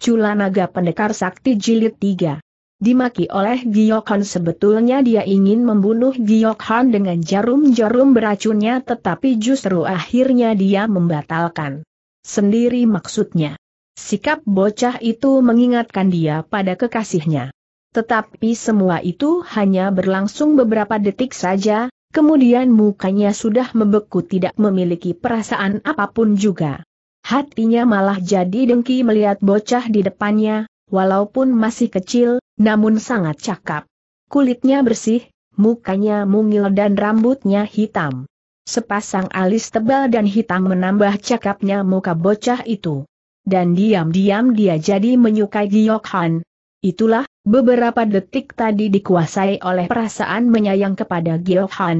Cula Naga Pendekar Sakti Jilid 3. Dimaki oleh Giokhan sebetulnya dia ingin membunuh Giokhan dengan jarum-jarum beracunnya tetapi justru akhirnya dia membatalkan. Sendiri maksudnya. Sikap bocah itu mengingatkan dia pada kekasihnya. Tetapi semua itu hanya berlangsung beberapa detik saja, Kemudian mukanya sudah membeku tidak memiliki perasaan apapun juga. Hatinya malah jadi dengki melihat bocah di depannya, walaupun masih kecil, namun sangat cakap. Kulitnya bersih, mukanya mungil dan rambutnya hitam. Sepasang alis tebal dan hitam menambah cakapnya muka bocah itu. Dan diam-diam dia jadi menyukai Giyok Han. Itulah, beberapa detik tadi dikuasai oleh perasaan menyayang kepada Giyok Han.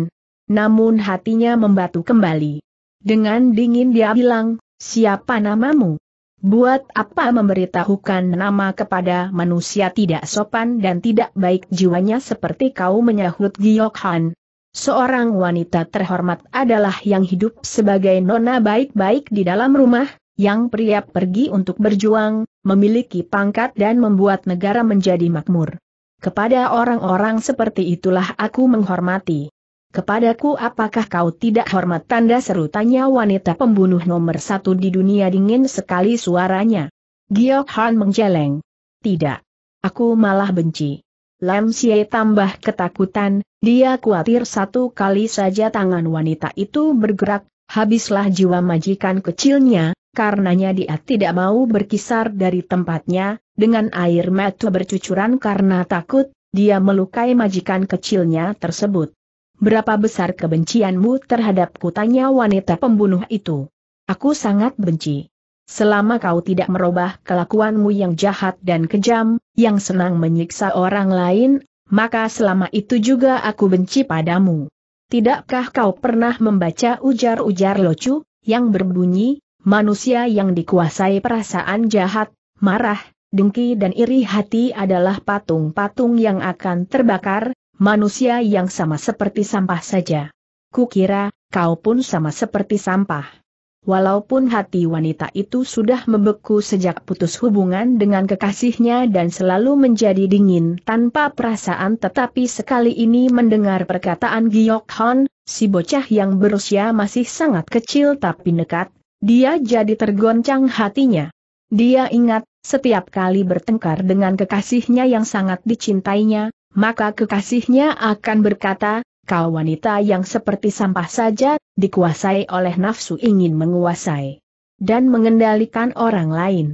Namun hatinya membatu kembali. Dengan dingin dia bilang, Siapa namamu? Buat apa memberitahukan nama kepada manusia tidak sopan dan tidak baik jiwanya seperti kau menyahut Giyok Han? Seorang wanita terhormat adalah yang hidup sebagai nona baik-baik di dalam rumah, yang pria pergi untuk berjuang, memiliki pangkat dan membuat negara menjadi makmur. Kepada orang-orang seperti itulah aku menghormati. Kepadaku apakah kau tidak hormat tanda seru tanya wanita pembunuh nomor satu di dunia dingin sekali suaranya. Giok Han menjeleng. Tidak. Aku malah benci. Lam Xie tambah ketakutan, dia khawatir satu kali saja tangan wanita itu bergerak, habislah jiwa majikan kecilnya, karenanya dia tidak mau berkisar dari tempatnya, dengan air mata bercucuran karena takut, dia melukai majikan kecilnya tersebut. Berapa besar kebencianmu terhadap kutanya wanita pembunuh itu. Aku sangat benci. Selama kau tidak merubah kelakuanmu yang jahat dan kejam, yang senang menyiksa orang lain, maka selama itu juga aku benci padamu. Tidakkah kau pernah membaca ujar-ujar locu, yang berbunyi, manusia yang dikuasai perasaan jahat, marah, dengki dan iri hati adalah patung-patung yang akan terbakar, manusia yang sama seperti sampah saja. Kukira, kau pun sama seperti sampah. Walaupun hati wanita itu sudah membeku sejak putus hubungan dengan kekasihnya dan selalu menjadi dingin tanpa perasaan tetapi sekali ini mendengar perkataan Giyok Hon, si bocah yang berusia masih sangat kecil tapi nekat, dia jadi tergoncang hatinya. Dia ingat, setiap kali bertengkar dengan kekasihnya yang sangat dicintainya, maka kekasihnya akan berkata, kau wanita yang seperti sampah saja, dikuasai oleh nafsu ingin menguasai dan mengendalikan orang lain.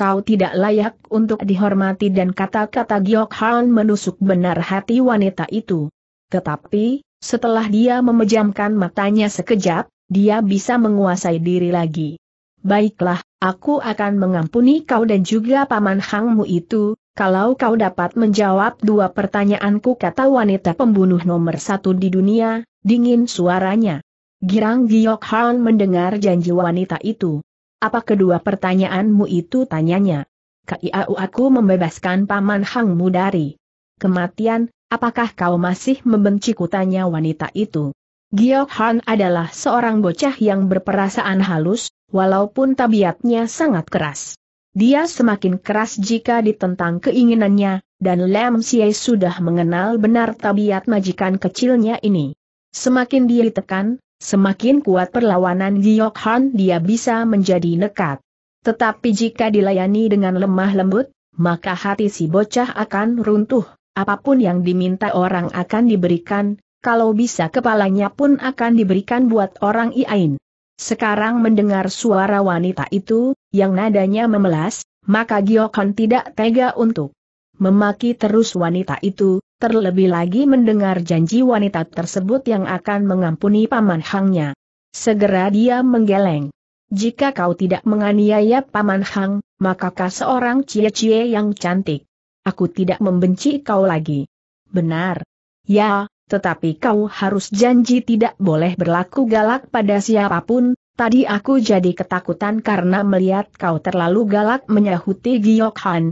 Kau tidak layak untuk dihormati dan kata-kata Giok Han menusuk benar hati wanita itu. Tetapi, setelah dia memejamkan matanya sekejap, dia bisa menguasai diri lagi. Baiklah, aku akan mengampuni kau dan juga paman Hangmu itu, kalau kau dapat menjawab dua pertanyaanku kata wanita pembunuh nomor satu di dunia, dingin suaranya. Girang Giok Han mendengar janji wanita itu. Apa kedua pertanyaanmu itu tanyanya? Kiau aku membebaskan paman Hangmu dari kematian, apakah kau masih membenci kutanya wanita itu? Giok Han adalah seorang bocah yang berperasaan halus, walaupun tabiatnya sangat keras. Dia semakin keras jika ditentang keinginannya, dan Lam Xie sudah mengenal benar tabiat majikan kecilnya ini. Semakin dia ditekan, semakin kuat perlawanan Giok Han dia bisa menjadi nekat. Tetapi jika dilayani dengan lemah lembut, maka hati si bocah akan runtuh, apapun yang diminta orang akan diberikan, kalau bisa kepalanya pun akan diberikan buat orang iain. Sekarang mendengar suara wanita itu, yang nadanya memelas, maka Giokon tidak tega untuk memaki terus wanita itu, terlebih lagi mendengar janji wanita tersebut yang akan mengampuni paman Hangnya. Segera dia menggeleng. Jika kau tidak menganiaya paman Hang, maka makakah seorang cie-cie yang cantik? Aku tidak membenci kau lagi. Benar. Ya, tetapi kau harus janji tidak boleh berlaku galak pada siapapun, tadi aku jadi ketakutan karena melihat kau terlalu galak menyahuti Giyok Han.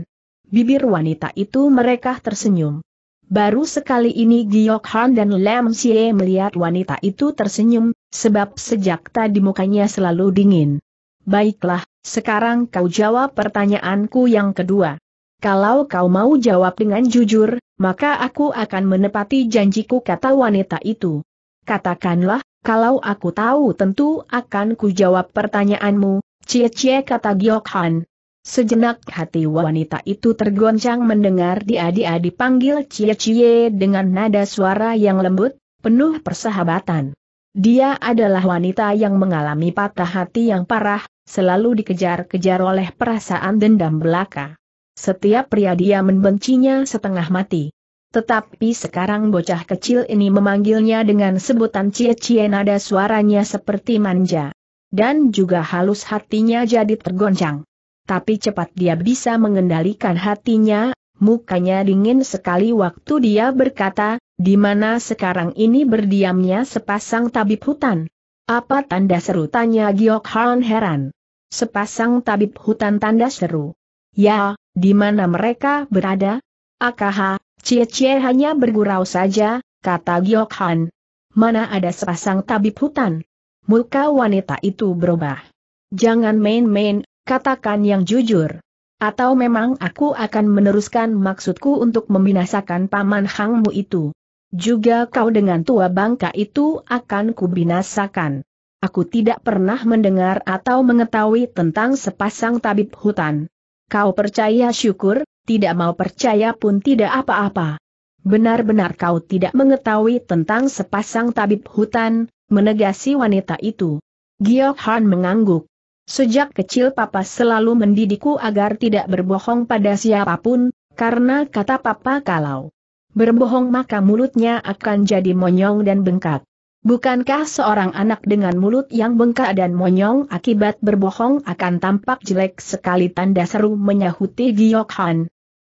Bibir wanita itu mereka tersenyum. Baru sekali ini Giyok Han dan Lam Sye melihat wanita itu tersenyum, sebab sejak tadi mukanya selalu dingin. Baiklah, sekarang kau jawab pertanyaanku yang kedua. Kalau kau mau jawab dengan jujur, maka aku akan menepati janjiku kata wanita itu. Katakanlah, kalau aku tahu tentu akan ku jawab pertanyaanmu, cie-cie kata Giok Sejenak hati wanita itu tergoncang mendengar dia-dia panggil cie-cie dengan nada suara yang lembut, penuh persahabatan. Dia adalah wanita yang mengalami patah hati yang parah, selalu dikejar-kejar oleh perasaan dendam belaka. Setiap pria dia membencinya setengah mati. Tetapi sekarang bocah kecil ini memanggilnya dengan sebutan cie-cie nada suaranya seperti manja. Dan juga halus hatinya jadi tergoncang. Tapi cepat dia bisa mengendalikan hatinya, mukanya dingin sekali waktu dia berkata, di mana sekarang ini berdiamnya sepasang tabib hutan? Apa tanda seru? Tanya Giok Han heran. Sepasang tabib hutan tanda seru. Ya, di mana mereka berada? Akaha, Cie Cie hanya bergurau saja, kata Giok Han. Mana ada sepasang tabib hutan? Muka wanita itu berubah. Jangan main-main, katakan yang jujur. Atau memang aku akan meneruskan maksudku untuk membinasakan paman Hangmu itu. Juga kau dengan tua bangka itu akan kubinasakan. Aku tidak pernah mendengar atau mengetahui tentang sepasang tabib hutan. Kau percaya syukur, tidak mau percaya pun tidak apa-apa. Benar-benar kau tidak mengetahui tentang sepasang tabib hutan, menegasi wanita itu. Giok Han mengangguk. Sejak kecil papa selalu mendidikku agar tidak berbohong pada siapapun, karena kata papa kalau berbohong maka mulutnya akan jadi monyong dan bengkak. Bukankah seorang anak dengan mulut yang bengkak dan monyong akibat berbohong akan tampak jelek sekali tanda seru menyahuti Giok Han?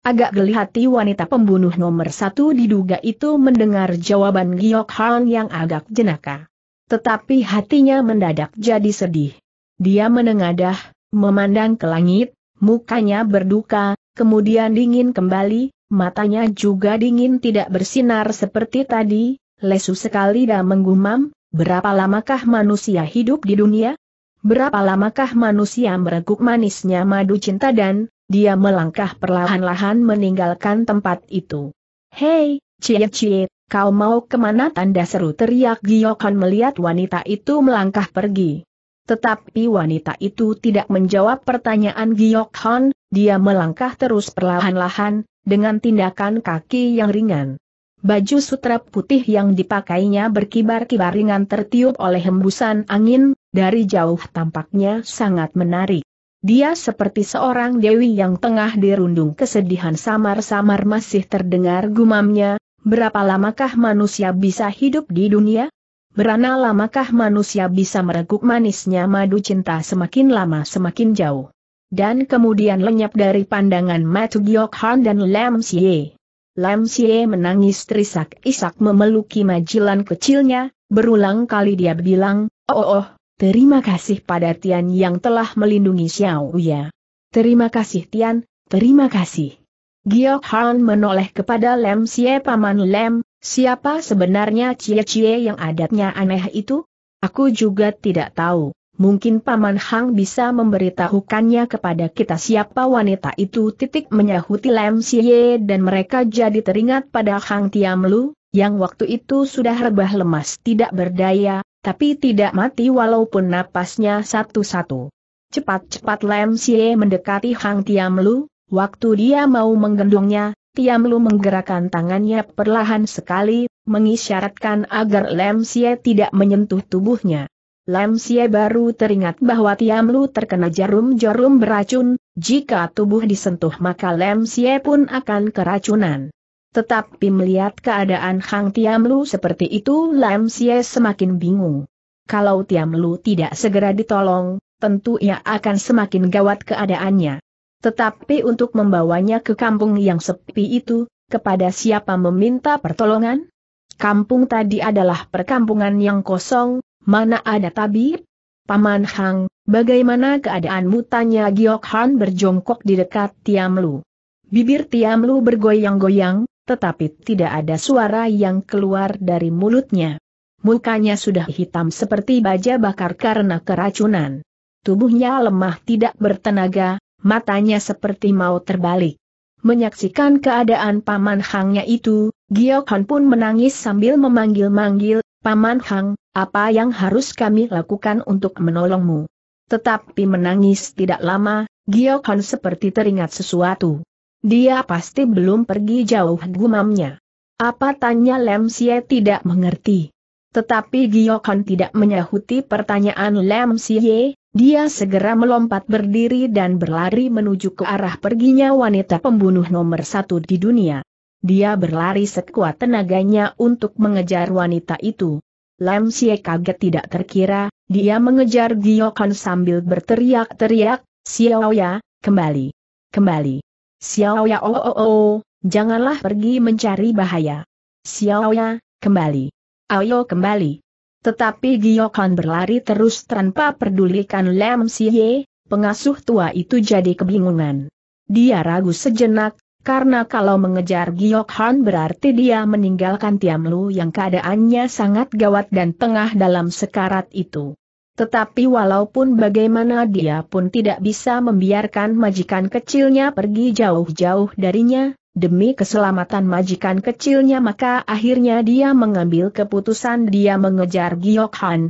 Agak geli hati wanita pembunuh nomor satu diduga itu mendengar jawaban Giok Han yang agak jenaka. Tetapi hatinya mendadak jadi sedih. Dia menengadah, memandang ke langit, mukanya berduka, kemudian dingin kembali, matanya juga dingin tidak bersinar seperti tadi, lesu sekali dan menggumam, berapa lamakah manusia hidup di dunia? Berapa lamakah manusia mereguk manisnya madu cinta dan, dia melangkah perlahan-lahan meninggalkan tempat itu. Hei, cie-cie, kau mau kemana tanda seru teriak Giyokan melihat wanita itu melangkah pergi. Tetapi wanita itu tidak menjawab pertanyaan Giokhan. dia melangkah terus perlahan-lahan, dengan tindakan kaki yang ringan. Baju sutra putih yang dipakainya berkibar-kibar ringan tertiup oleh hembusan angin, dari jauh tampaknya sangat menarik. Dia seperti seorang dewi yang tengah dirundung kesedihan samar-samar masih terdengar gumamnya, berapa lamakah manusia bisa hidup di dunia? Berana lamakah manusia bisa mereguk manisnya madu cinta semakin lama semakin jauh? Dan kemudian lenyap dari pandangan Matthew Gyok dan Lam Siye. Lam Xie menangis terisak-isak memeluki majilan kecilnya, berulang kali dia bilang, oh oh, terima kasih pada Tian yang telah melindungi Xiao Ya. Terima kasih Tian, terima kasih. Giok Han menoleh kepada Lam Xie Paman Lam, siapa sebenarnya Cie Cie yang adatnya aneh itu? Aku juga tidak tahu mungkin Paman Hang bisa memberitahukannya kepada kita siapa wanita itu titik menyahuti Lam Siye dan mereka jadi teringat pada Hang Tiam Lu, yang waktu itu sudah rebah lemas tidak berdaya, tapi tidak mati walaupun napasnya satu-satu. Cepat-cepat Lam Siye mendekati Hang Tiam Lu, waktu dia mau menggendongnya, Tiam Lu menggerakkan tangannya perlahan sekali, mengisyaratkan agar Lam Siye tidak menyentuh tubuhnya. Lam Xie baru teringat bahwa Tiam Lu terkena jarum-jarum beracun, jika tubuh disentuh maka Lam Xie pun akan keracunan. Tetapi melihat keadaan Hang Tiam Lu seperti itu Lam Xie semakin bingung. Kalau Tiam Lu tidak segera ditolong, tentu ia akan semakin gawat keadaannya. Tetapi untuk membawanya ke kampung yang sepi itu, kepada siapa meminta pertolongan? Kampung tadi adalah perkampungan yang kosong, mana ada tabib? Paman Hang, bagaimana keadaan Tanya Giok Han berjongkok di dekat Tiam Lu. Bibir Tiam Lu bergoyang-goyang, tetapi tidak ada suara yang keluar dari mulutnya. Mukanya sudah hitam seperti baja bakar karena keracunan. Tubuhnya lemah tidak bertenaga, matanya seperti mau terbalik. Menyaksikan keadaan Paman Hangnya itu, Giok Han pun menangis sambil memanggil-manggil, Paman Hang, apa yang harus kami lakukan untuk menolongmu? Tetapi menangis tidak lama, Giokhan seperti teringat sesuatu. Dia pasti belum pergi jauh gumamnya. Apa tanya Lem Sie tidak mengerti. Tetapi Giokhan tidak menyahuti pertanyaan Lem Sie, dia segera melompat berdiri dan berlari menuju ke arah perginya wanita pembunuh nomor satu di dunia. Dia berlari sekuat tenaganya untuk mengejar wanita itu. Lam Sie kaget tidak terkira, dia mengejar Giokan sambil berteriak-teriak, Xiao ya, kembali. Kembali. Xiao Ya oh oh oh, janganlah pergi mencari bahaya. Xiao ya, kembali. Ayo kembali. Tetapi Giokan berlari terus tanpa pedulikan Lam Sie, pengasuh tua itu jadi kebingungan. Dia ragu sejenak, karena kalau mengejar Giok Han berarti dia meninggalkan Tiam Lu yang keadaannya sangat gawat dan tengah dalam sekarat itu. Tetapi walaupun bagaimana dia pun tidak bisa membiarkan majikan kecilnya pergi jauh-jauh darinya, demi keselamatan majikan kecilnya maka akhirnya dia mengambil keputusan dia mengejar Giok Han.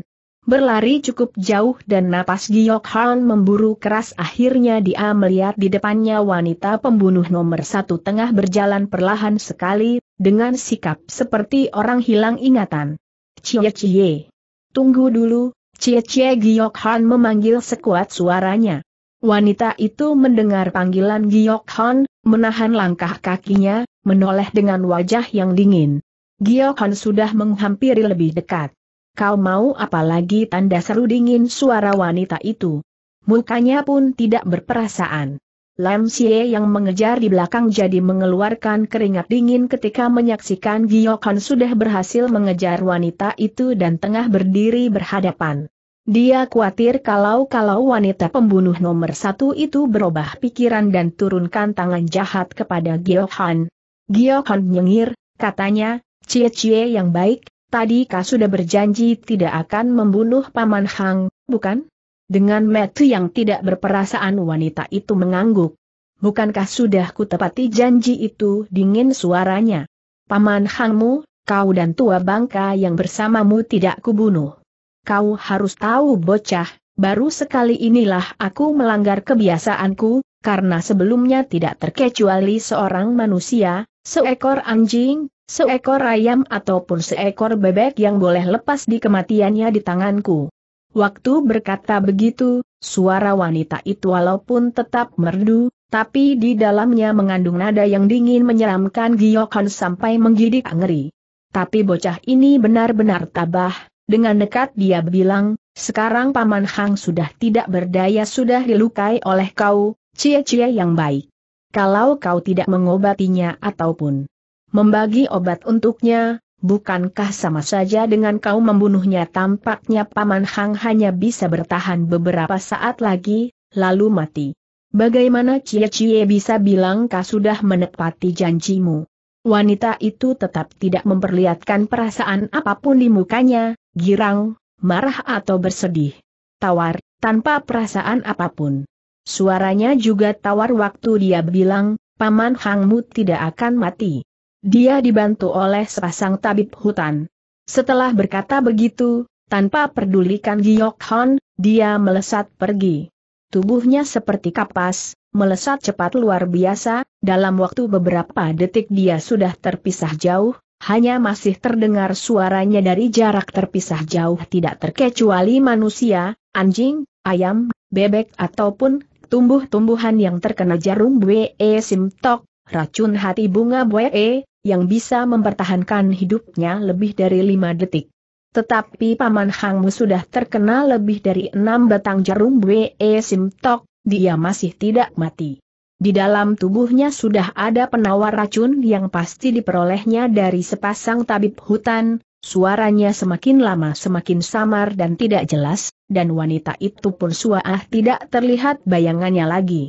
Berlari cukup jauh dan napas Giok Han memburu keras akhirnya dia melihat di depannya wanita pembunuh nomor satu tengah berjalan perlahan sekali, dengan sikap seperti orang hilang ingatan. Cie cie. Tunggu dulu, cie cie Giok Han memanggil sekuat suaranya. Wanita itu mendengar panggilan Giok Han, menahan langkah kakinya, menoleh dengan wajah yang dingin. Giok Han sudah menghampiri lebih dekat. Kau mau apa lagi tanda seru dingin suara wanita itu. Mukanya pun tidak berperasaan. Lam Xie yang mengejar di belakang jadi mengeluarkan keringat dingin ketika menyaksikan Giyokan sudah berhasil mengejar wanita itu dan tengah berdiri berhadapan. Dia khawatir kalau-kalau wanita pembunuh nomor satu itu berubah pikiran dan turunkan tangan jahat kepada Giyokan. Giyokan nyengir, katanya, Cie Cie yang baik, Tadi kau sudah berjanji tidak akan membunuh Paman Hang, bukan? Dengan metu yang tidak berperasaan wanita itu mengangguk. Bukankah sudah kutepati janji itu dingin suaranya? Paman Hangmu, kau dan tua bangka yang bersamamu tidak kubunuh. Kau harus tahu bocah, baru sekali inilah aku melanggar kebiasaanku, karena sebelumnya tidak terkecuali seorang manusia, seekor anjing, seekor ayam ataupun seekor bebek yang boleh lepas di kematiannya di tanganku. Waktu berkata begitu, suara wanita itu walaupun tetap merdu, tapi di dalamnya mengandung nada yang dingin menyeramkan Giokon sampai menggidik ngeri. Tapi bocah ini benar-benar tabah, dengan dekat dia bilang, sekarang Paman Hang sudah tidak berdaya sudah dilukai oleh kau, cie-cie yang baik. Kalau kau tidak mengobatinya ataupun Membagi obat untuknya, bukankah sama saja dengan kau membunuhnya tampaknya Paman Hang hanya bisa bertahan beberapa saat lagi, lalu mati. Bagaimana Cie-Cie bisa bilang kau sudah menepati janjimu? Wanita itu tetap tidak memperlihatkan perasaan apapun di mukanya, girang, marah atau bersedih. Tawar, tanpa perasaan apapun. Suaranya juga tawar waktu dia bilang, Paman Hangmu tidak akan mati. Dia dibantu oleh sepasang tabib hutan. Setelah berkata begitu, tanpa pedulikan Giok Hon, dia melesat pergi. Tubuhnya seperti kapas, melesat cepat luar biasa, dalam waktu beberapa detik dia sudah terpisah jauh, hanya masih terdengar suaranya dari jarak terpisah jauh tidak terkecuali manusia, anjing, ayam, bebek ataupun tumbuh-tumbuhan yang terkena jarum BE Simtok, racun hati bunga BE, e yang bisa mempertahankan hidupnya lebih dari lima detik. Tetapi Paman Hangmu sudah terkena lebih dari enam batang jarum Wee, Simtok, dia masih tidak mati. Di dalam tubuhnya sudah ada penawar racun yang pasti diperolehnya dari sepasang tabib hutan, suaranya semakin lama semakin samar dan tidak jelas, dan wanita itu pun suah tidak terlihat bayangannya lagi.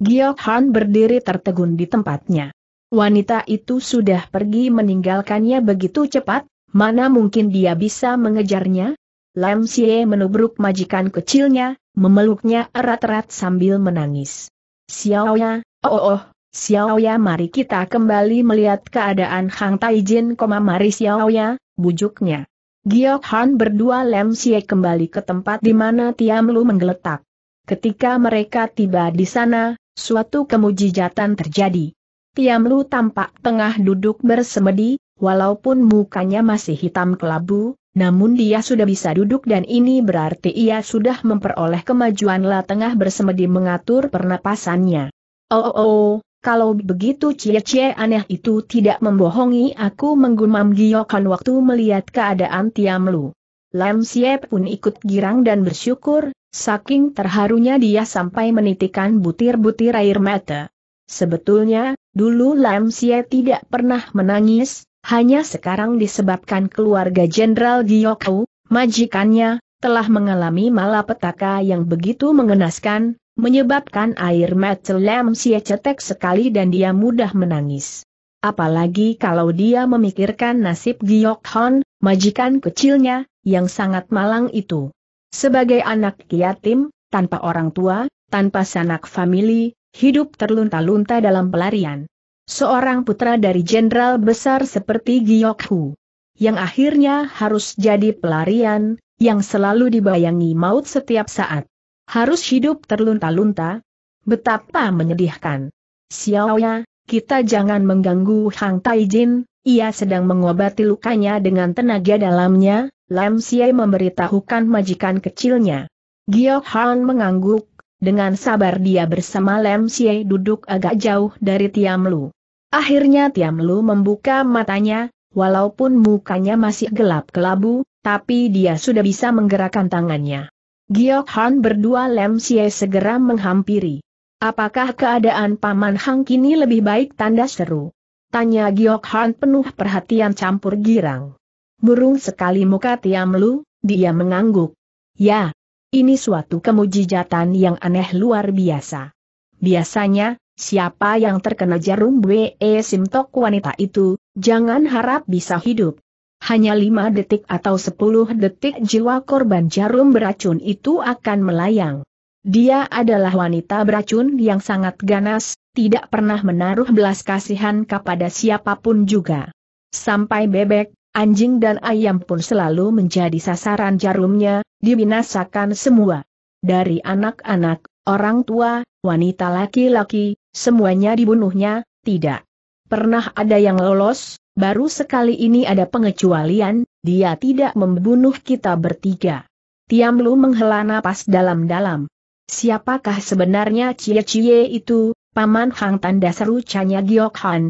Giok Han berdiri tertegun di tempatnya. Wanita itu sudah pergi meninggalkannya begitu cepat, mana mungkin dia bisa mengejarnya? Lam Sie menubruk majikan kecilnya, memeluknya erat-erat sambil menangis. Xiaoya, oh oh, oh. Xiaoya mari kita kembali melihat keadaan Hang Taijin, mari Xiaoya, bujuknya. Giok Han berdua Lam Sie kembali ke tempat di mana Tiam Lu menggeletak. Ketika mereka tiba di sana, suatu kemujijatan terjadi. Tiamlu tampak tengah duduk bersemedi, walaupun mukanya masih hitam kelabu, namun dia sudah bisa duduk dan ini berarti ia sudah memperoleh kemajuan La tengah bersemedi mengatur pernapasannya. Oh oh oh, kalau begitu cie-cie aneh itu tidak membohongi aku menggumam Giokan waktu melihat keadaan Tiamlu. Lam Siep pun ikut girang dan bersyukur, saking terharunya dia sampai menitikan butir-butir air mata. Sebetulnya, Dulu Lam Sia tidak pernah menangis, hanya sekarang disebabkan keluarga Jenderal Giyokau, majikannya, telah mengalami malapetaka yang begitu mengenaskan, menyebabkan air mata Lam Sia cetek sekali dan dia mudah menangis. Apalagi kalau dia memikirkan nasib Giok Hon, majikan kecilnya, yang sangat malang itu. Sebagai anak yatim, tanpa orang tua, tanpa sanak famili, hidup terlunta-lunta dalam pelarian. Seorang putra dari jenderal besar seperti Giokhu, yang akhirnya harus jadi pelarian, yang selalu dibayangi maut setiap saat. Harus hidup terlunta-lunta, betapa menyedihkan. Xiaoya, kita jangan mengganggu Hang Taijin, ia sedang mengobati lukanya dengan tenaga dalamnya, Lam Xie memberitahukan majikan kecilnya. Gio mengangguk, dengan sabar dia bersama Lem duduk agak jauh dari Tiam Lu. Akhirnya Tiam Lu membuka matanya, walaupun mukanya masih gelap kelabu, tapi dia sudah bisa menggerakkan tangannya. Giok Han berdua Lem segera menghampiri. Apakah keadaan Paman Hang kini lebih baik tanda seru? Tanya Giok Han penuh perhatian campur girang. Burung sekali muka Tiam Lu, dia mengangguk. Ya, ini suatu kemujijatan yang aneh luar biasa. Biasanya, siapa yang terkena jarum e Simtok wanita itu, jangan harap bisa hidup. Hanya 5 detik atau sepuluh detik jiwa korban jarum beracun itu akan melayang. Dia adalah wanita beracun yang sangat ganas, tidak pernah menaruh belas kasihan kepada siapapun juga. Sampai bebek, anjing dan ayam pun selalu menjadi sasaran jarumnya, dibinasakan semua. Dari anak-anak, orang tua, wanita laki-laki, semuanya dibunuhnya, tidak pernah ada yang lolos, baru sekali ini ada pengecualian, dia tidak membunuh kita bertiga. Tiam Lu menghela napas dalam-dalam. Siapakah sebenarnya Cie-Cie itu, Paman Hang tanda seru Chanya Giok Han.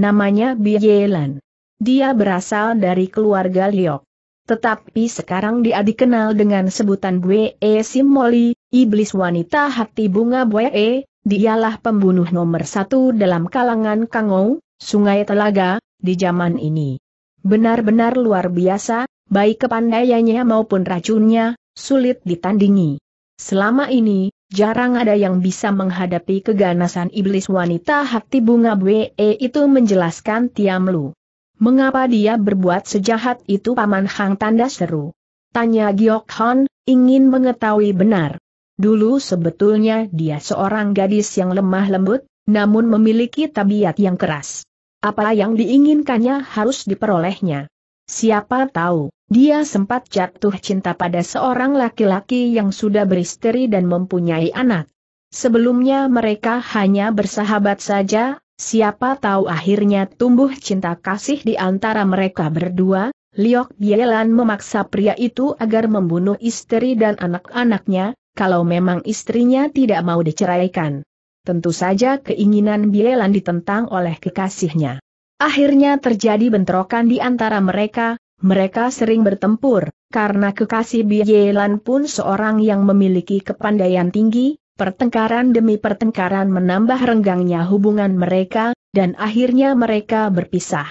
Namanya Bielan. Dia berasal dari keluarga Liok. Tetapi sekarang dia dikenal dengan sebutan Bue e Simoli, iblis wanita hati bunga Bue, e. dialah pembunuh nomor satu dalam kalangan Kangou, Sungai Telaga, di zaman ini. Benar-benar luar biasa, baik kepandaiannya maupun racunnya, sulit ditandingi. Selama ini, jarang ada yang bisa menghadapi keganasan iblis wanita hati bunga Bwe e itu menjelaskan Tiamlu. Mengapa dia berbuat sejahat itu Paman Hang tanda seru? Tanya Giok Hon, ingin mengetahui benar. Dulu sebetulnya dia seorang gadis yang lemah lembut, namun memiliki tabiat yang keras. Apa yang diinginkannya harus diperolehnya. Siapa tahu, dia sempat jatuh cinta pada seorang laki-laki yang sudah beristeri dan mempunyai anak. Sebelumnya mereka hanya bersahabat saja, Siapa tahu akhirnya tumbuh cinta kasih di antara mereka berdua, Liok Bielan memaksa pria itu agar membunuh istri dan anak-anaknya, kalau memang istrinya tidak mau diceraikan. Tentu saja keinginan Bielan ditentang oleh kekasihnya. Akhirnya terjadi bentrokan di antara mereka, mereka sering bertempur, karena kekasih Bielan pun seorang yang memiliki kepandaian tinggi, Pertengkaran demi pertengkaran menambah renggangnya hubungan mereka, dan akhirnya mereka berpisah.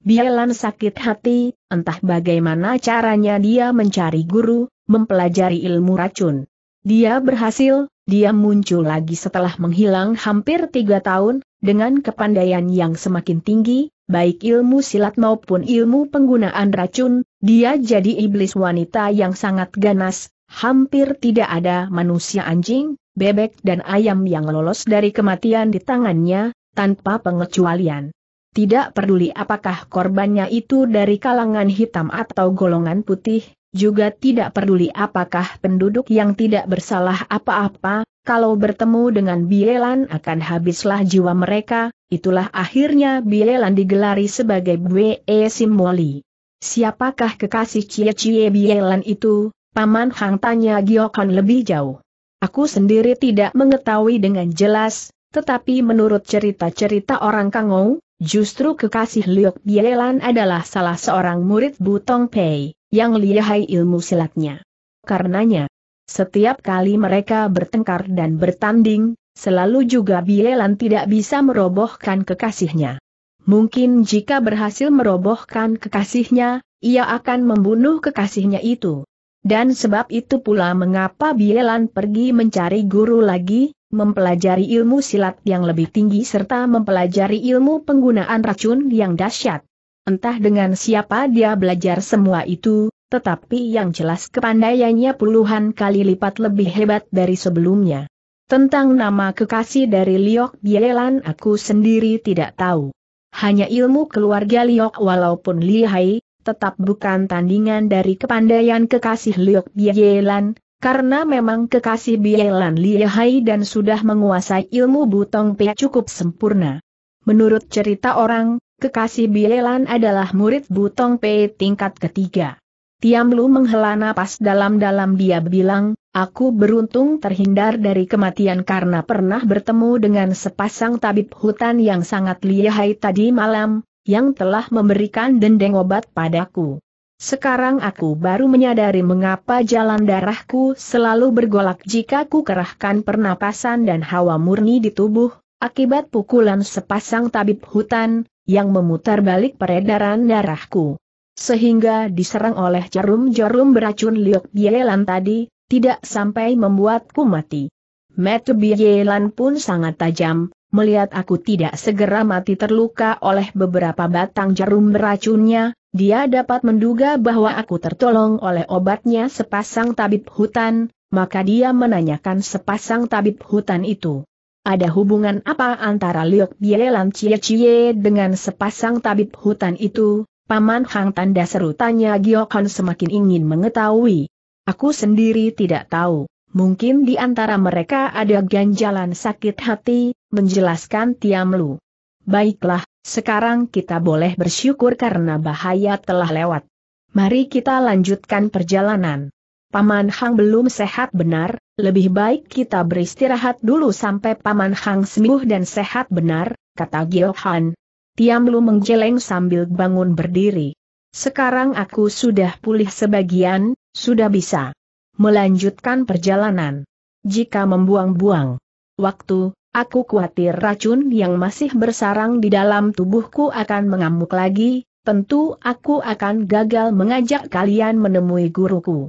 Bielan sakit hati, entah bagaimana caranya dia mencari guru, mempelajari ilmu racun. Dia berhasil, dia muncul lagi setelah menghilang hampir tiga tahun, dengan kepandaian yang semakin tinggi, baik ilmu silat maupun ilmu penggunaan racun, dia jadi iblis wanita yang sangat ganas, hampir tidak ada manusia anjing, bebek dan ayam yang lolos dari kematian di tangannya, tanpa pengecualian. Tidak peduli apakah korbannya itu dari kalangan hitam atau golongan putih, juga tidak peduli apakah penduduk yang tidak bersalah apa-apa, kalau bertemu dengan Bielan akan habislah jiwa mereka, itulah akhirnya Bielan digelari sebagai Bwe Simoli. Siapakah kekasih Cie Cie Bielan itu? Paman Hang tanya Giokon lebih jauh. Aku sendiri tidak mengetahui dengan jelas, tetapi menurut cerita-cerita orang Kangou, justru kekasih Liok Bielan adalah salah seorang murid Butong Pei, yang lihai ilmu silatnya. Karenanya, setiap kali mereka bertengkar dan bertanding, selalu juga Bielan tidak bisa merobohkan kekasihnya. Mungkin jika berhasil merobohkan kekasihnya, ia akan membunuh kekasihnya itu. Dan sebab itu pula mengapa Bielan pergi mencari guru lagi, mempelajari ilmu silat yang lebih tinggi serta mempelajari ilmu penggunaan racun yang dahsyat. Entah dengan siapa dia belajar semua itu, tetapi yang jelas kepandaiannya puluhan kali lipat lebih hebat dari sebelumnya. Tentang nama kekasih dari Liok Bielan aku sendiri tidak tahu. Hanya ilmu keluarga Liok walaupun lihai, tetap bukan tandingan dari kepandaian kekasih Liok Bielan, karena memang kekasih Bielan lihai dan sudah menguasai ilmu butong pe cukup sempurna. Menurut cerita orang, kekasih Bielan adalah murid butong pe tingkat ketiga. Tiam Lu menghela napas dalam-dalam dia bilang, aku beruntung terhindar dari kematian karena pernah bertemu dengan sepasang tabib hutan yang sangat lihai tadi malam, yang telah memberikan dendeng obat padaku. Sekarang aku baru menyadari mengapa jalan darahku selalu bergolak jika ku kerahkan pernapasan dan hawa murni di tubuh, akibat pukulan sepasang tabib hutan, yang memutar balik peredaran darahku. Sehingga diserang oleh jarum-jarum beracun Liok Bielan tadi, tidak sampai membuatku mati. Metu Bielan pun sangat tajam, melihat aku tidak segera mati terluka oleh beberapa batang jarum beracunnya, dia dapat menduga bahwa aku tertolong oleh obatnya sepasang tabib hutan, maka dia menanyakan sepasang tabib hutan itu. Ada hubungan apa antara Liok Bielan Cie Cie dengan sepasang tabib hutan itu? Paman Hang tanda seru tanya Giokon semakin ingin mengetahui. Aku sendiri tidak tahu. Mungkin di antara mereka ada ganjalan sakit hati, menjelaskan Tiam Lu. Baiklah, sekarang kita boleh bersyukur karena bahaya telah lewat. Mari kita lanjutkan perjalanan. Paman Hang belum sehat benar, lebih baik kita beristirahat dulu sampai Paman Hang sembuh dan sehat benar, kata Gil Han. Tiam Lu menggeleng sambil bangun berdiri. Sekarang aku sudah pulih sebagian, sudah bisa melanjutkan perjalanan. Jika membuang-buang waktu, aku khawatir racun yang masih bersarang di dalam tubuhku akan mengamuk lagi, tentu aku akan gagal mengajak kalian menemui guruku.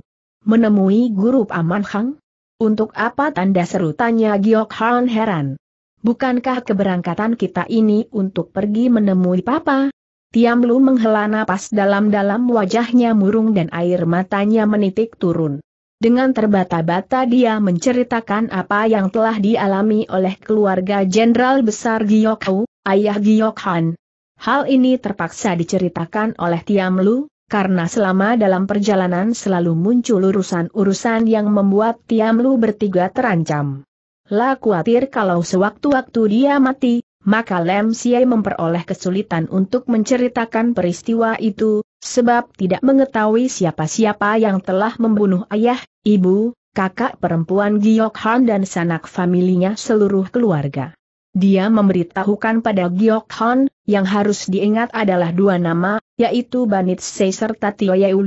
Menemui guru Paman Hang? Untuk apa tanda seru tanya Giok Han heran. Bukankah keberangkatan kita ini untuk pergi menemui papa? Tiam Lu menghela napas dalam-dalam wajahnya murung dan air matanya menitik turun. Dengan terbata-bata dia menceritakan apa yang telah dialami oleh keluarga Jenderal Besar Giyokhu, ayah Giyokhan. Hal ini terpaksa diceritakan oleh Tiamlu, karena selama dalam perjalanan selalu muncul urusan-urusan yang membuat Tiamlu bertiga terancam. La khawatir kalau sewaktu-waktu dia mati, maka Lem Siai memperoleh kesulitan untuk menceritakan peristiwa itu, sebab tidak mengetahui siapa-siapa yang telah membunuh ayah, ibu, kakak perempuan Giok Han dan sanak familinya seluruh keluarga. Dia memberitahukan pada Giok Han, yang harus diingat adalah dua nama, yaitu Banit Se serta Tio Yeu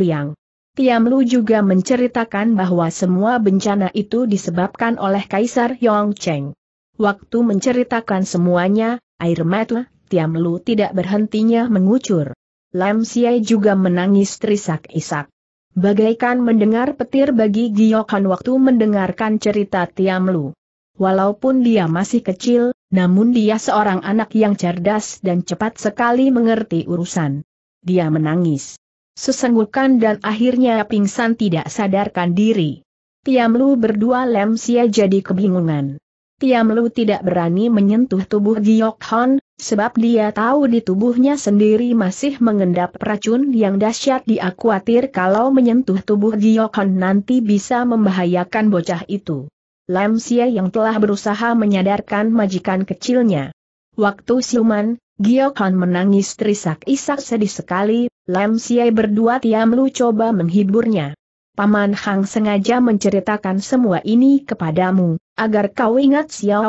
Tiam Lu juga menceritakan bahwa semua bencana itu disebabkan oleh Kaisar Yong Cheng. Waktu menceritakan semuanya, air mata Tiam Lu tidak berhentinya mengucur. Lam Siai juga menangis terisak-isak. Bagaikan mendengar petir bagi Giokan waktu mendengarkan cerita Tiam Lu. Walaupun dia masih kecil, namun dia seorang anak yang cerdas dan cepat sekali mengerti urusan. Dia menangis. Sesenggukan dan akhirnya pingsan tidak sadarkan diri. Tiam Lu berdua Lam Sia jadi kebingungan. Tiam Lu tidak berani menyentuh tubuh Giok Hon, sebab dia tahu di tubuhnya sendiri masih mengendap racun yang dahsyat dia khawatir kalau menyentuh tubuh Giok Hon nanti bisa membahayakan bocah itu. Lam Xie yang telah berusaha menyadarkan majikan kecilnya. Waktu siuman, Giok Hon menangis terisak-isak sedih sekali, Lam Xie berdua Tiam Lu coba menghiburnya. Paman Hang sengaja menceritakan semua ini kepadamu, agar kau ingat ya,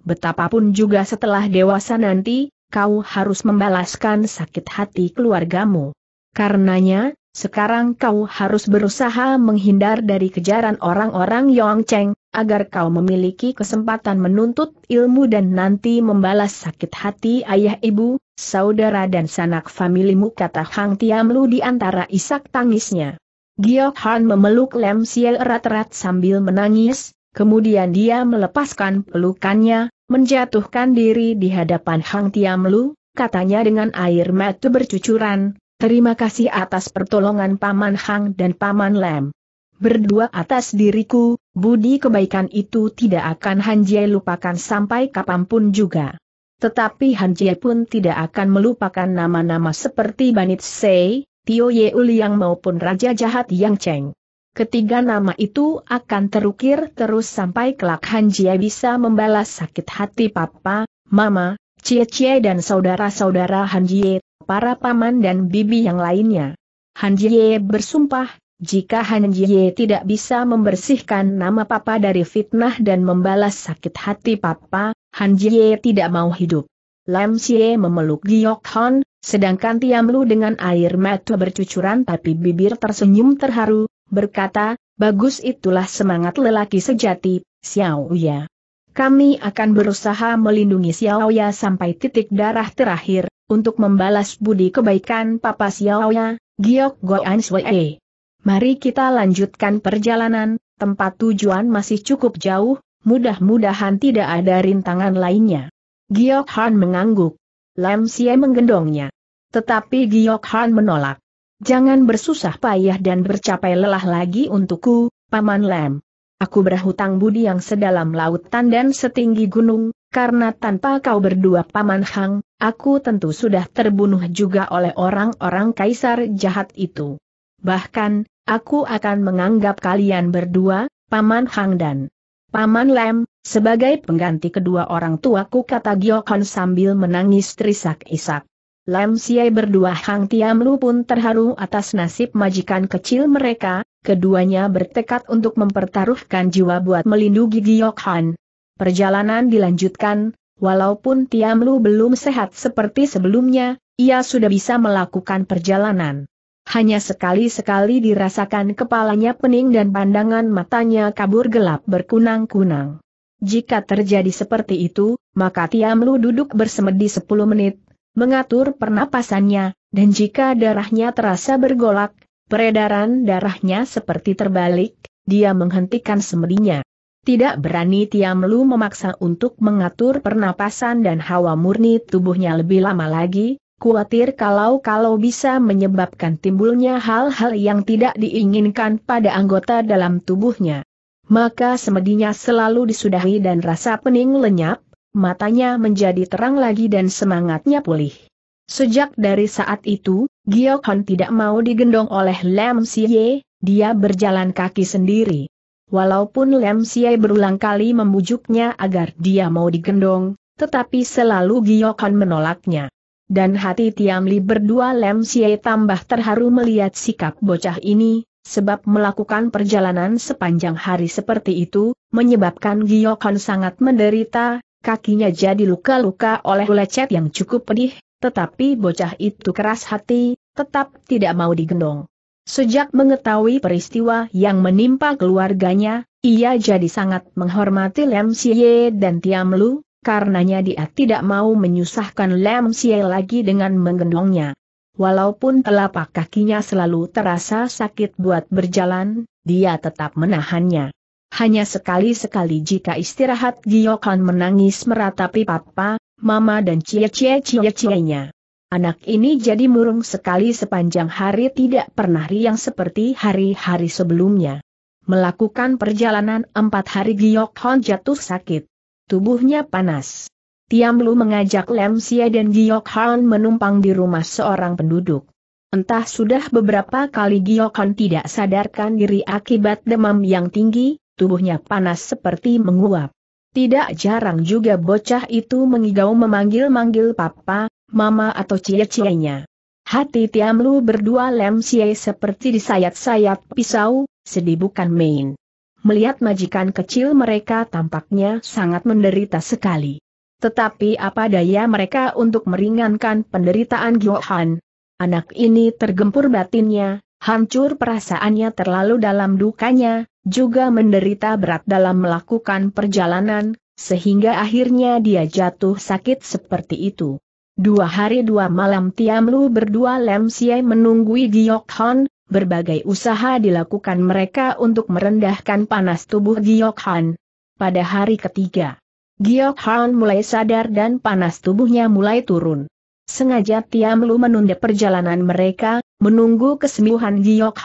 betapapun juga setelah dewasa nanti, kau harus membalaskan sakit hati keluargamu. Karenanya, sekarang kau harus berusaha menghindar dari kejaran orang-orang Yong Cheng, agar kau memiliki kesempatan menuntut ilmu dan nanti membalas sakit hati ayah ibu, saudara dan sanak familimu kata Hang Tiam Lu di antara isak tangisnya. Giok Han memeluk Lem Siel erat-erat sambil menangis, Kemudian dia melepaskan pelukannya, menjatuhkan diri di hadapan Hang Lu, katanya dengan air mata bercucuran, terima kasih atas pertolongan Paman Hang dan Paman Lem. Berdua atas diriku, budi kebaikan itu tidak akan Han Jie lupakan sampai kapanpun juga. Tetapi Han Jie pun tidak akan melupakan nama-nama seperti Banit Sei, Tio Yeul yang maupun Raja Jahat Yang Cheng. Ketiga nama itu akan terukir terus sampai kelak Han Jie bisa membalas sakit hati papa, mama, Cie Cie dan saudara-saudara Han Jie, para paman dan bibi yang lainnya. Han Jie bersumpah, jika Han Jie tidak bisa membersihkan nama papa dari fitnah dan membalas sakit hati papa, Han Jie tidak mau hidup. Lam Xie memeluk Giok Hon, sedangkan Tiam Lu dengan air mata bercucuran tapi bibir tersenyum terharu, berkata, bagus itulah semangat lelaki sejati, Xiao Ya. Kami akan berusaha melindungi Xiao Ya sampai titik darah terakhir, untuk membalas budi kebaikan Papa Xiao Ya, Giok Goan Swee. Mari kita lanjutkan perjalanan, tempat tujuan masih cukup jauh, mudah-mudahan tidak ada rintangan lainnya. Giok Han mengangguk. Lam Sia menggendongnya. Tetapi Giok Han menolak. Jangan bersusah payah dan bercapai lelah lagi untukku, Paman Lem. Aku berhutang budi yang sedalam lautan dan setinggi gunung, karena tanpa kau berdua Paman Hang, aku tentu sudah terbunuh juga oleh orang-orang kaisar jahat itu. Bahkan, aku akan menganggap kalian berdua, Paman Hang dan Paman Lem, sebagai pengganti kedua orang tuaku kata Giokon sambil menangis terisak-isak. Lam Siai berdua Hang Tiam Lu pun terharu atas nasib majikan kecil mereka, keduanya bertekad untuk mempertaruhkan jiwa buat melindungi Giyok Han. Perjalanan dilanjutkan, walaupun Tiam Lu belum sehat seperti sebelumnya, ia sudah bisa melakukan perjalanan. Hanya sekali-sekali dirasakan kepalanya pening dan pandangan matanya kabur gelap berkunang-kunang. Jika terjadi seperti itu, maka Tiam Lu duduk bersemedi 10 menit, mengatur pernapasannya, dan jika darahnya terasa bergolak, peredaran darahnya seperti terbalik, dia menghentikan semedinya. Tidak berani Tiamlu memaksa untuk mengatur pernapasan dan hawa murni tubuhnya lebih lama lagi, khawatir kalau-kalau bisa menyebabkan timbulnya hal-hal yang tidak diinginkan pada anggota dalam tubuhnya. Maka semedinya selalu disudahi dan rasa pening lenyap, matanya menjadi terang lagi dan semangatnya pulih. Sejak dari saat itu, Giok Hon tidak mau digendong oleh Lam Siye, dia berjalan kaki sendiri. Walaupun Lam Siai berulang kali membujuknya agar dia mau digendong, tetapi selalu Giokon menolaknya. Dan hati Tiamli berdua Lam Siai tambah terharu melihat sikap bocah ini, sebab melakukan perjalanan sepanjang hari seperti itu, menyebabkan Giokon sangat menderita, kakinya jadi luka-luka oleh lecet yang cukup pedih, tetapi bocah itu keras hati, tetap tidak mau digendong. Sejak mengetahui peristiwa yang menimpa keluarganya, ia jadi sangat menghormati Lem Xie dan Tiam Lu, karenanya dia tidak mau menyusahkan Lem Xie lagi dengan menggendongnya. Walaupun telapak kakinya selalu terasa sakit buat berjalan, dia tetap menahannya. Hanya sekali-sekali jika istirahat Giokan menangis meratapi papa, mama dan cie cie cie nya Anak ini jadi murung sekali sepanjang hari tidak pernah riang seperti hari-hari sebelumnya. Melakukan perjalanan empat hari Giyokhon jatuh sakit. Tubuhnya panas. Tiam Lu mengajak Lem Sia dan Giyokhon menumpang di rumah seorang penduduk. Entah sudah beberapa kali Giyokhon tidak sadarkan diri akibat demam yang tinggi, tubuhnya panas seperti menguap. Tidak jarang juga bocah itu mengigau memanggil-manggil papa, mama atau cie-cienya. Hati Tiam berdua lem cie seperti disayat-sayat pisau, sedih bukan main. Melihat majikan kecil mereka tampaknya sangat menderita sekali. Tetapi apa daya mereka untuk meringankan penderitaan Giohan? Anak ini tergempur batinnya, Hancur perasaannya terlalu dalam dukanya, juga menderita berat dalam melakukan perjalanan, sehingga akhirnya dia jatuh sakit seperti itu. Dua hari dua malam Tiamlu berdua Lem Siai menunggui Giok Han, berbagai usaha dilakukan mereka untuk merendahkan panas tubuh Giok Han. Pada hari ketiga, Giok Han mulai sadar dan panas tubuhnya mulai turun. Sengaja Tiam Lu menunda perjalanan mereka, menunggu kesembuhan Giok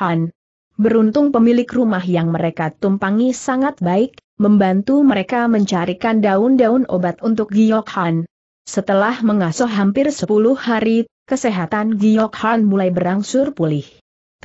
Beruntung pemilik rumah yang mereka tumpangi sangat baik, membantu mereka mencarikan daun-daun obat untuk Giok Setelah mengasuh hampir 10 hari, kesehatan Giok mulai berangsur pulih.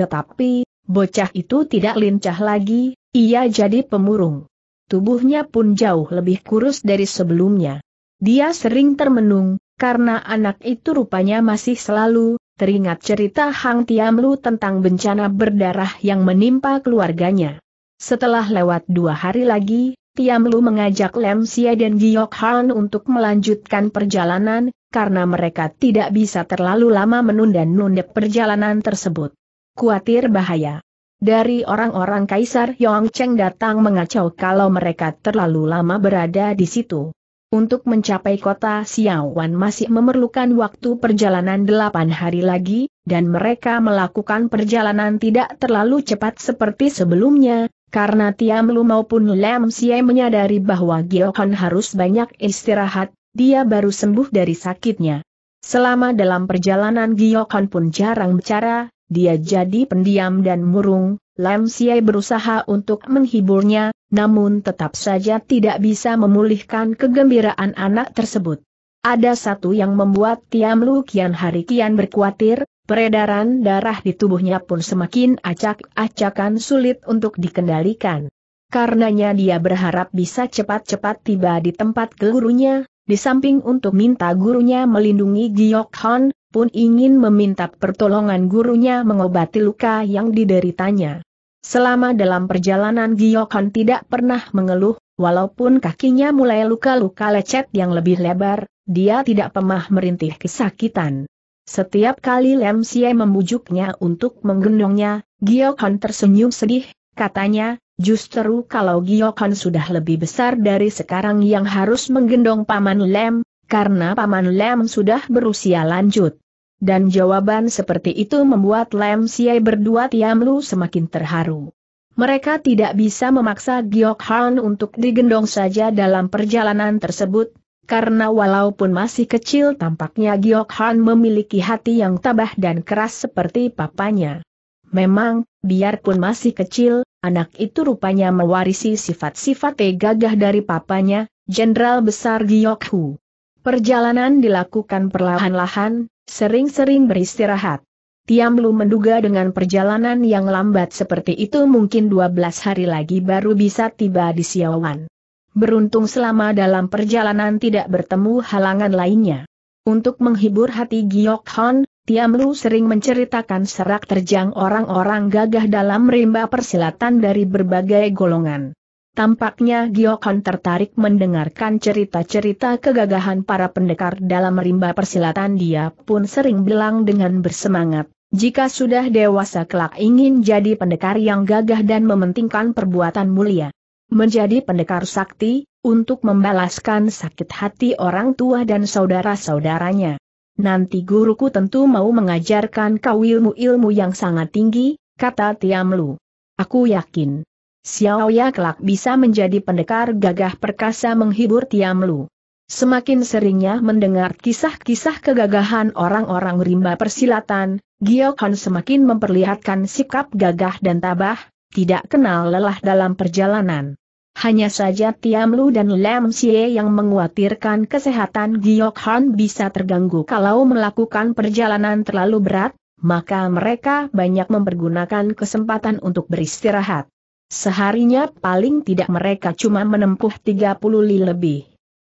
Tetapi, bocah itu tidak lincah lagi, ia jadi pemurung. Tubuhnya pun jauh lebih kurus dari sebelumnya. Dia sering termenung, karena anak itu rupanya masih selalu teringat cerita Hang Tiamlu tentang bencana berdarah yang menimpa keluarganya. Setelah lewat dua hari lagi, Tiamlu mengajak Lem Sia dan Giok Han untuk melanjutkan perjalanan, karena mereka tidak bisa terlalu lama menunda-nunda perjalanan tersebut. Kuatir bahaya. Dari orang-orang Kaisar Yongcheng datang mengacau kalau mereka terlalu lama berada di situ. Untuk mencapai kota Siawan masih memerlukan waktu perjalanan delapan hari lagi, dan mereka melakukan perjalanan tidak terlalu cepat seperti sebelumnya, karena Tiam Lu maupun Lam Siai menyadari bahwa Giohan harus banyak istirahat, dia baru sembuh dari sakitnya. Selama dalam perjalanan Giohan pun jarang bicara, dia jadi pendiam dan murung, Lam Siai berusaha untuk menghiburnya, namun tetap saja tidak bisa memulihkan kegembiraan anak tersebut. Ada satu yang membuat Tiam Lu kian hari kian berkuatir, peredaran darah di tubuhnya pun semakin acak-acakan sulit untuk dikendalikan. Karenanya dia berharap bisa cepat-cepat tiba di tempat gurunya, di samping untuk minta gurunya melindungi Giok Han, pun ingin meminta pertolongan gurunya mengobati luka yang dideritanya. Selama dalam perjalanan Giyokon tidak pernah mengeluh, walaupun kakinya mulai luka-luka lecet yang lebih lebar, dia tidak pemah merintih kesakitan. Setiap kali Lem Sie membujuknya untuk menggendongnya, Giyokon tersenyum sedih, katanya, justru kalau Giyokon sudah lebih besar dari sekarang yang harus menggendong Paman Lem, karena Paman Lem sudah berusia lanjut dan jawaban seperti itu membuat Lem Siai berdua Tiam semakin terharu. Mereka tidak bisa memaksa Giok Han untuk digendong saja dalam perjalanan tersebut, karena walaupun masih kecil tampaknya Giok Han memiliki hati yang tabah dan keras seperti papanya. Memang, biarpun masih kecil, anak itu rupanya mewarisi sifat-sifat gagah dari papanya, Jenderal Besar Giok Hu. Perjalanan dilakukan perlahan-lahan, Sering-sering beristirahat. Tiam Lu menduga dengan perjalanan yang lambat seperti itu mungkin 12 hari lagi baru bisa tiba di Siawan. Beruntung selama dalam perjalanan tidak bertemu halangan lainnya. Untuk menghibur hati Giok Hon, Tiam Lu sering menceritakan serak terjang orang-orang gagah dalam rimba persilatan dari berbagai golongan. Tampaknya Giokon tertarik mendengarkan cerita-cerita kegagahan para pendekar dalam rimba persilatan dia pun sering bilang dengan bersemangat, jika sudah dewasa kelak ingin jadi pendekar yang gagah dan mementingkan perbuatan mulia. Menjadi pendekar sakti, untuk membalaskan sakit hati orang tua dan saudara-saudaranya. Nanti guruku tentu mau mengajarkan kau ilmu-ilmu yang sangat tinggi, kata Tiamlu. Aku yakin, Xiaoya kelak bisa menjadi pendekar gagah perkasa menghibur Tiam Lu. Semakin seringnya mendengar kisah-kisah kegagahan orang-orang rimba persilatan, Giokhan semakin memperlihatkan sikap gagah dan tabah, tidak kenal lelah dalam perjalanan. Hanya saja Tiam Lu dan Lam Xie yang mengkhawatirkan kesehatan Giokhan bisa terganggu kalau melakukan perjalanan terlalu berat, maka mereka banyak mempergunakan kesempatan untuk beristirahat. Seharinya paling tidak mereka cuma menempuh 30 li lebih.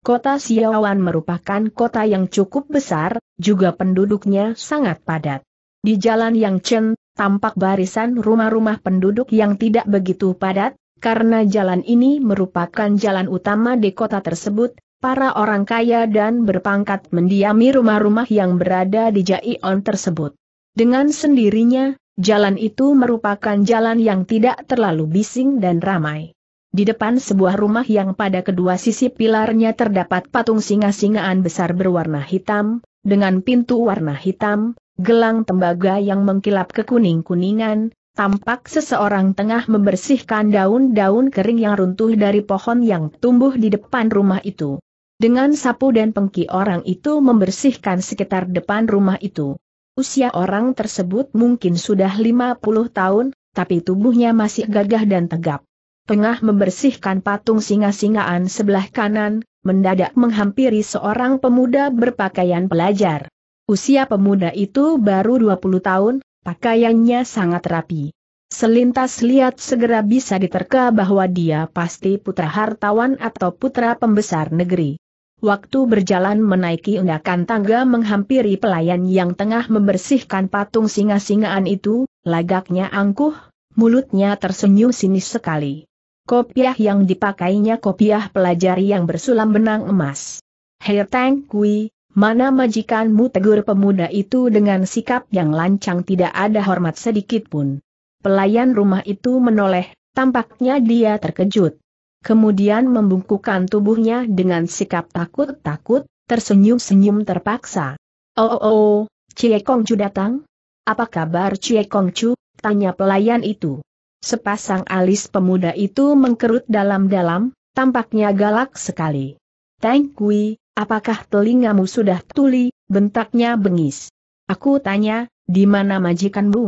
Kota Siawan merupakan kota yang cukup besar, juga penduduknya sangat padat. Di Jalan Yang Chen, tampak barisan rumah-rumah penduduk yang tidak begitu padat, karena jalan ini merupakan jalan utama di kota tersebut, para orang kaya dan berpangkat mendiami rumah-rumah yang berada di Jaion tersebut. Dengan sendirinya, Jalan itu merupakan jalan yang tidak terlalu bising dan ramai. Di depan sebuah rumah yang pada kedua sisi pilarnya terdapat patung singa-singaan besar berwarna hitam, dengan pintu warna hitam, gelang tembaga yang mengkilap kekuning kuningan tampak seseorang tengah membersihkan daun-daun kering yang runtuh dari pohon yang tumbuh di depan rumah itu. Dengan sapu dan pengki orang itu membersihkan sekitar depan rumah itu. Usia orang tersebut mungkin sudah 50 tahun, tapi tubuhnya masih gagah dan tegap. Tengah membersihkan patung singa-singaan sebelah kanan, mendadak menghampiri seorang pemuda berpakaian pelajar. Usia pemuda itu baru 20 tahun, pakaiannya sangat rapi. Selintas lihat segera bisa diterka bahwa dia pasti putra hartawan atau putra pembesar negeri. Waktu berjalan menaiki undakan tangga menghampiri pelayan yang tengah membersihkan patung singa-singaan itu, lagaknya angkuh, mulutnya tersenyum sinis sekali. Kopiah yang dipakainya kopiah pelajari yang bersulam benang emas. Hei Tang Kui, mana majikanmu tegur pemuda itu dengan sikap yang lancang tidak ada hormat sedikit pun. Pelayan rumah itu menoleh, tampaknya dia terkejut kemudian membungkukkan tubuhnya dengan sikap takut-takut, tersenyum-senyum terpaksa. Oh oh oh, Cie Kongcu datang? Apa kabar Cie Kong Chu? Tanya pelayan itu. Sepasang alis pemuda itu mengkerut dalam-dalam, tampaknya galak sekali. Tang Kui, apakah telingamu sudah tuli, bentaknya bengis. Aku tanya, di mana majikanmu?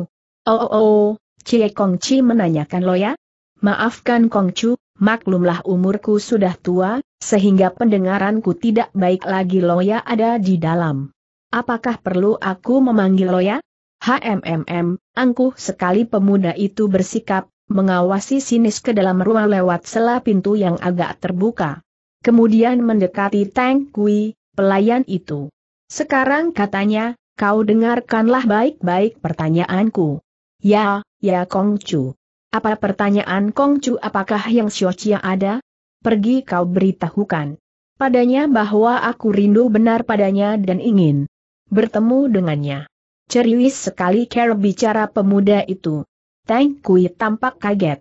Oh oh oh, Cie Chi menanyakan Loya. Maafkan Kong Chu. Maklumlah umurku sudah tua, sehingga pendengaranku tidak baik lagi Loya ada di dalam. Apakah perlu aku memanggil Loya? HMMM, angkuh sekali pemuda itu bersikap, mengawasi sinis ke dalam ruang lewat sela pintu yang agak terbuka. Kemudian mendekati Tang Kui, pelayan itu. Sekarang katanya, kau dengarkanlah baik-baik pertanyaanku. Ya, ya Kongcu. Apa pertanyaan Kong Chu? apakah yang Siocia ada? Pergi kau beritahukan. Padanya bahwa aku rindu benar padanya dan ingin bertemu dengannya. Ceriwis sekali Kerr bicara pemuda itu. Tang Kui tampak kaget.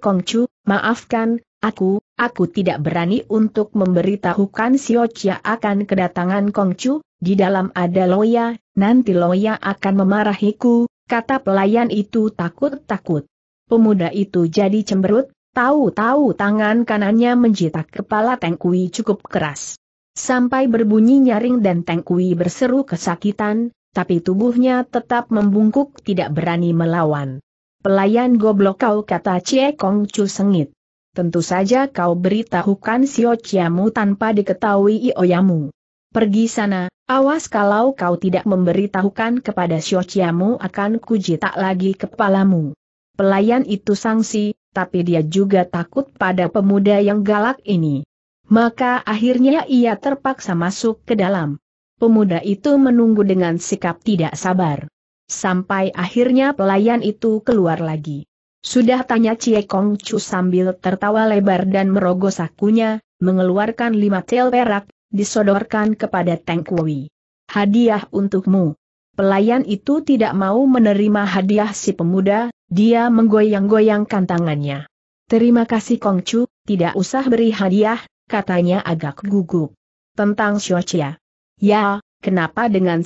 Kong Chu, maafkan, aku, aku tidak berani untuk memberitahukan Siocia akan kedatangan Kong Chu di dalam ada Loya, nanti Loya akan memarahiku, kata pelayan itu takut-takut. Pemuda itu jadi cemberut, tahu-tahu tangan kanannya menjitak kepala Teng cukup keras. Sampai berbunyi nyaring dan Teng berseru kesakitan, tapi tubuhnya tetap membungkuk tidak berani melawan. Pelayan goblok kau kata Cie Kong Chu sengit. Tentu saja kau beritahukan Sio Chiamu tanpa diketahui Ioyamu. Pergi sana, awas kalau kau tidak memberitahukan kepada Sio Chiamu akan kujitak lagi kepalamu pelayan itu sangsi, tapi dia juga takut pada pemuda yang galak ini. Maka akhirnya ia terpaksa masuk ke dalam. Pemuda itu menunggu dengan sikap tidak sabar. Sampai akhirnya pelayan itu keluar lagi. Sudah tanya Cie Kong Chu sambil tertawa lebar dan merogoh sakunya, mengeluarkan lima tel perak, disodorkan kepada Teng Kui. Hadiah untukmu. Pelayan itu tidak mau menerima hadiah si pemuda, dia menggoyang-goyangkan tangannya. Terima kasih Kong Chu, tidak usah beri hadiah, katanya agak gugup. Tentang Xiochia. Ya, kenapa dengan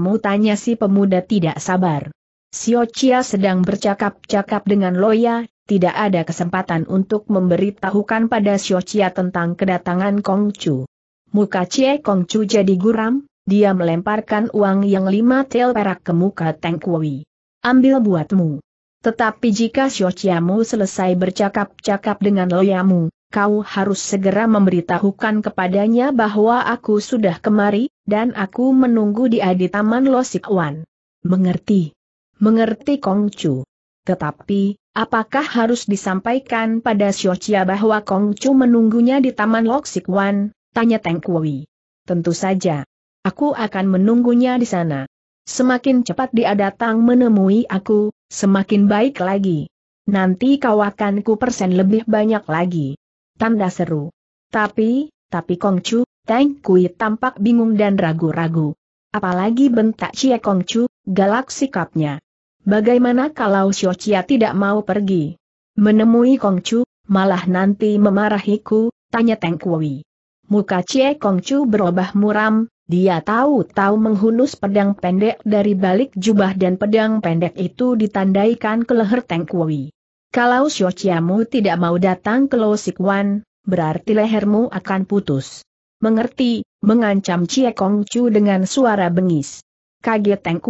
Mu tanya si pemuda tidak sabar. Xiochia sedang bercakap-cakap dengan Loya, tidak ada kesempatan untuk memberitahukan pada Xiochia tentang kedatangan Kong Chu. Muka Cie Kong Chu jadi guram, dia melemparkan uang yang lima tel perak ke muka Teng Kui. Ambil buatmu. Tetapi jika Xiaomu selesai bercakap-cakap dengan Loyamu, kau harus segera memberitahukan kepadanya bahwa aku sudah kemari, dan aku menunggu di di Taman Losikwan. Mengerti. Mengerti Kongcu. Tetapi, apakah harus disampaikan pada Xiaoqia bahwa Kongcu menunggunya di Taman Losikwan? Tanya Teng Kui. Tentu saja. Aku akan menunggunya di sana. Semakin cepat dia datang menemui aku, semakin baik lagi. Nanti kau akan ku persen lebih banyak lagi. Tanda seru. Tapi, tapi Kongcu, Tang Kui tampak bingung dan ragu-ragu. Apalagi bentak Cie Kongcu, galak sikapnya. Bagaimana kalau Xiao Chia tidak mau pergi? Menemui Kongcu, malah nanti memarahiku, tanya Teng Kui. Muka Cie Kongcu berubah muram, dia tahu-tahu menghunus pedang pendek dari balik jubah dan pedang pendek itu ditandaikan ke leher Teng Kui. Kalau Xiaoqiamu tidak mau datang ke Losikwan, berarti lehermu akan putus. Mengerti, mengancam Cie Kong Chu dengan suara bengis. Kaget Teng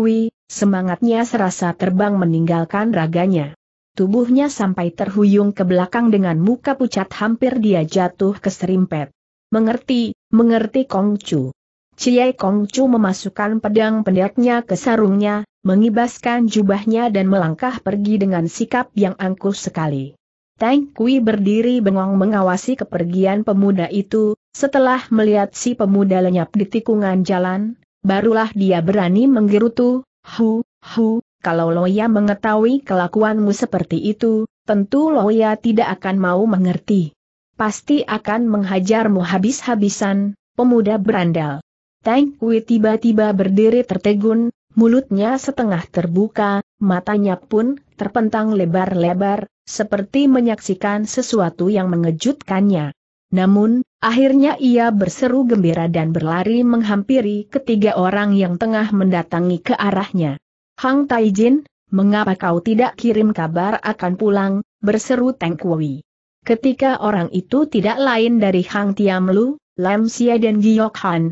semangatnya serasa terbang meninggalkan raganya. Tubuhnya sampai terhuyung ke belakang dengan muka pucat hampir dia jatuh ke serimpet. Mengerti, mengerti Kong Chu. Cie Kongcu memasukkan pedang pendeknya ke sarungnya, mengibaskan jubahnya dan melangkah pergi dengan sikap yang angkuh sekali. Tang Kui berdiri bengong mengawasi kepergian pemuda itu, setelah melihat si pemuda lenyap di tikungan jalan, barulah dia berani menggerutu, Hu, hu, kalau Loya mengetahui kelakuanmu seperti itu, tentu Loya tidak akan mau mengerti. Pasti akan menghajarmu habis-habisan, pemuda berandal. Teng Kui tiba-tiba berdiri tertegun, mulutnya setengah terbuka, matanya pun terpentang lebar-lebar, seperti menyaksikan sesuatu yang mengejutkannya. Namun, akhirnya ia berseru gembira dan berlari menghampiri ketiga orang yang tengah mendatangi ke arahnya. Hang Taijin, mengapa kau tidak kirim kabar akan pulang, berseru Teng Kui. Ketika orang itu tidak lain dari Hang Tiamlu, Lam Xia dan Giyok Han,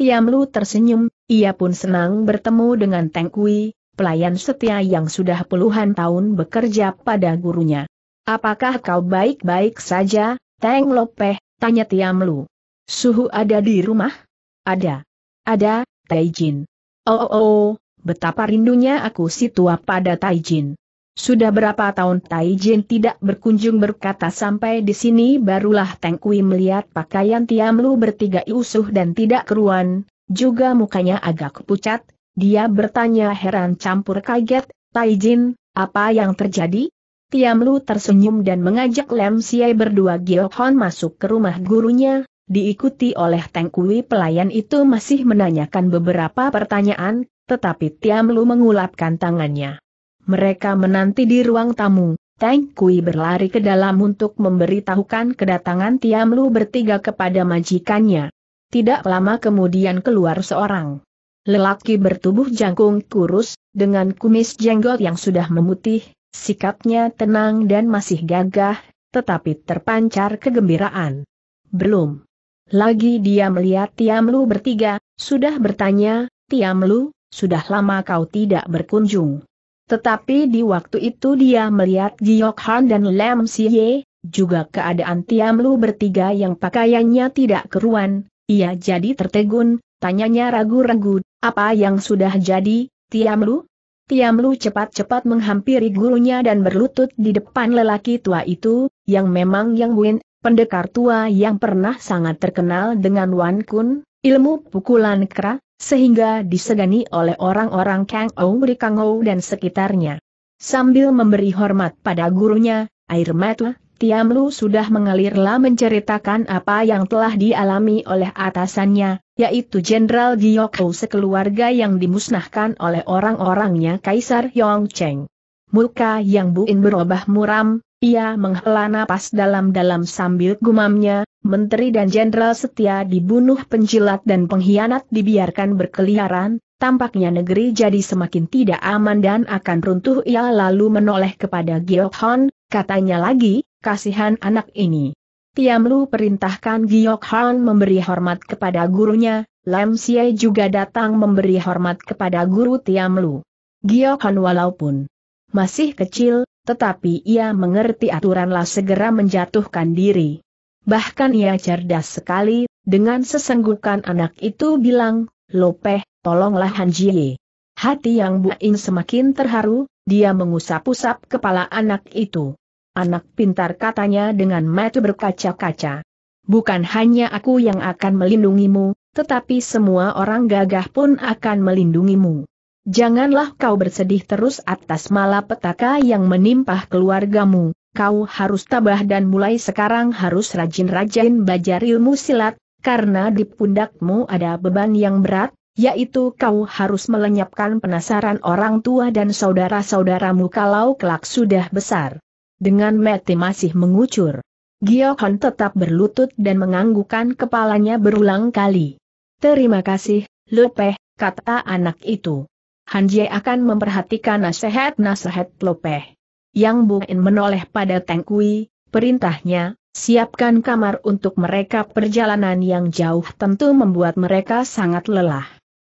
Tiam Lu tersenyum, ia pun senang bertemu dengan Teng Kui, pelayan setia yang sudah puluhan tahun bekerja pada gurunya. Apakah kau baik-baik saja, Teng Lopeh? Tanya Tiam Lu. Suhu ada di rumah? Ada. Ada, Taijin. Oh, oh, oh, betapa rindunya aku si tua pada Taijin. Sudah berapa tahun Tai Jin tidak berkunjung berkata sampai di sini barulah Teng Kui melihat pakaian Tiam Lu bertiga usuh dan tidak keruan, juga mukanya agak pucat, dia bertanya heran campur kaget, Tai Jin, apa yang terjadi? Tiam Lu tersenyum dan mengajak Lem Siai berdua Gilhon masuk ke rumah gurunya, diikuti oleh Teng Kui pelayan itu masih menanyakan beberapa pertanyaan, tetapi Tiam Lu mengulapkan tangannya mereka menanti di ruang tamu. Tang Kui berlari ke dalam untuk memberitahukan kedatangan Tiam Lu bertiga kepada majikannya. Tidak lama kemudian keluar seorang lelaki bertubuh jangkung kurus, dengan kumis jenggot yang sudah memutih, sikapnya tenang dan masih gagah, tetapi terpancar kegembiraan. Belum. Lagi dia melihat Tiam Lu bertiga, sudah bertanya, Tiam Lu, sudah lama kau tidak berkunjung. Tetapi di waktu itu dia melihat Jiok Han dan Lam Siye, juga keadaan Tiam Lu bertiga yang pakaiannya tidak keruan, ia jadi tertegun, tanyanya ragu-ragu, apa yang sudah jadi, Tiam Lu? Tiam Lu cepat-cepat menghampiri gurunya dan berlutut di depan lelaki tua itu, yang memang Yang Win, pendekar tua yang pernah sangat terkenal dengan Wan Kun, ilmu pukulan kera, sehingga disegani oleh orang-orang Kang Ou di Kang Ou dan sekitarnya. Sambil memberi hormat pada gurunya, air mata Tiam Lu sudah mengalirlah menceritakan apa yang telah dialami oleh atasannya, yaitu Jenderal Ou sekeluarga yang dimusnahkan oleh orang-orangnya Kaisar Yong Cheng. Muka yang buin berubah muram, ia menghela napas dalam-dalam sambil gumamnya, menteri dan jenderal setia dibunuh penjilat dan pengkhianat dibiarkan berkeliaran, tampaknya negeri jadi semakin tidak aman dan akan runtuh ia lalu menoleh kepada Han, katanya lagi, kasihan anak ini. Tiamlu perintahkan Han memberi hormat kepada gurunya, Lam Xie juga datang memberi hormat kepada guru Tiamlu. Han walaupun masih kecil, tetapi ia mengerti aturanlah segera menjatuhkan diri. Bahkan ia cerdas sekali, dengan sesenggukan anak itu bilang, Lopeh, tolonglah Han Jie. Hati yang buin semakin terharu, dia mengusap-usap kepala anak itu. Anak pintar katanya dengan mata berkaca-kaca. Bukan hanya aku yang akan melindungimu, tetapi semua orang gagah pun akan melindungimu. Janganlah kau bersedih terus atas malapetaka yang menimpa keluargamu, kau harus tabah dan mulai sekarang harus rajin-rajin belajar ilmu silat, karena di pundakmu ada beban yang berat, yaitu kau harus melenyapkan penasaran orang tua dan saudara-saudaramu kalau kelak sudah besar. Dengan mati masih mengucur. Giokon tetap berlutut dan menganggukkan kepalanya berulang kali. Terima kasih, Lopeh, kata anak itu. Hanjie akan memperhatikan nasihat-nasihat Lopeh. Yang Buin menoleh pada Teng Kui, perintahnya, siapkan kamar untuk mereka perjalanan yang jauh tentu membuat mereka sangat lelah.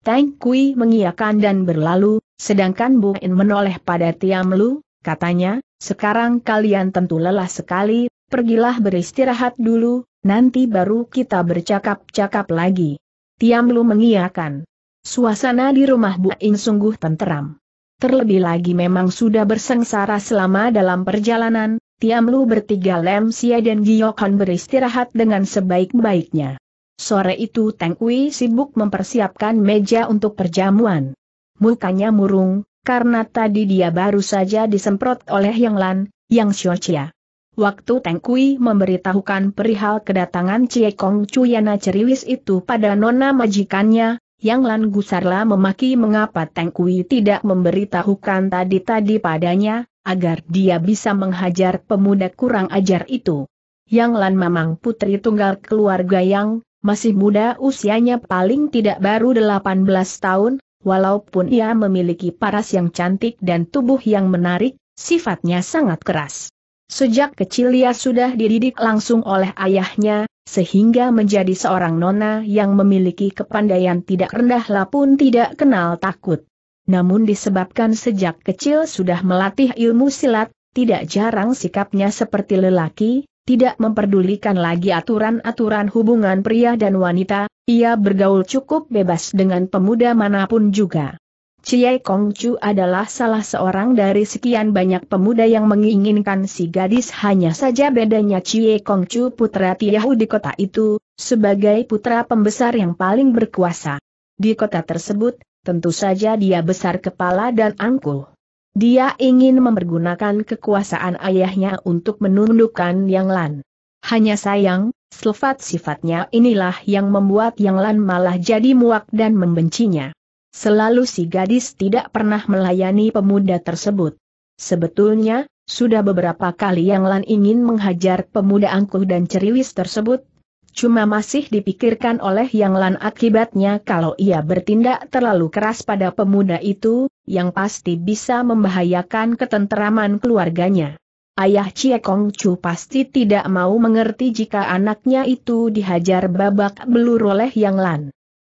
Teng Kui mengiyakan dan berlalu, sedangkan Buin menoleh pada Tiam Lu, katanya, sekarang kalian tentu lelah sekali, pergilah beristirahat dulu, nanti baru kita bercakap-cakap lagi. Tiam Lu mengiyakan. Suasana di rumah Bu In sungguh tenteram. Terlebih lagi memang sudah bersengsara selama dalam perjalanan, Tiam Lu bertiga Lem Sia dan Giyokan beristirahat dengan sebaik-baiknya. Sore itu Teng Kui sibuk mempersiapkan meja untuk perjamuan. Mukanya murung, karena tadi dia baru saja disemprot oleh Yang Lan, Yang Chia. Waktu Teng Kui memberitahukan perihal kedatangan Cie Kong Cuyana Ceriwis itu pada nona majikannya, yang Lan Gusarla memaki mengapa Teng Kui tidak memberitahukan tadi-tadi padanya, agar dia bisa menghajar pemuda kurang ajar itu. Yang Lan memang putri tunggal keluarga yang masih muda usianya paling tidak baru 18 tahun, walaupun ia memiliki paras yang cantik dan tubuh yang menarik, sifatnya sangat keras. Sejak kecil ia sudah dididik langsung oleh ayahnya, sehingga menjadi seorang nona yang memiliki kepandaian tidak rendah lah pun tidak kenal takut. Namun disebabkan sejak kecil sudah melatih ilmu silat, tidak jarang sikapnya seperti lelaki, tidak memperdulikan lagi aturan-aturan hubungan pria dan wanita, ia bergaul cukup bebas dengan pemuda manapun juga. Cie Chu adalah salah seorang dari sekian banyak pemuda yang menginginkan si gadis hanya saja bedanya Cie Chu putra Tiahu di kota itu, sebagai putra pembesar yang paling berkuasa. Di kota tersebut, tentu saja dia besar kepala dan angkuh. Dia ingin mempergunakan kekuasaan ayahnya untuk menundukkan Yang Lan. Hanya sayang, sifat-sifatnya inilah yang membuat Yang Lan malah jadi muak dan membencinya. Selalu si gadis tidak pernah melayani pemuda tersebut. Sebetulnya, sudah beberapa kali yang Lan ingin menghajar pemuda angkuh dan ceriwis tersebut, cuma masih dipikirkan oleh Yang Lan akibatnya kalau ia bertindak terlalu keras pada pemuda itu, yang pasti bisa membahayakan ketenteraman keluarganya. Ayah Cie Kong Chu pasti tidak mau mengerti jika anaknya itu dihajar babak belur oleh Yang Lan.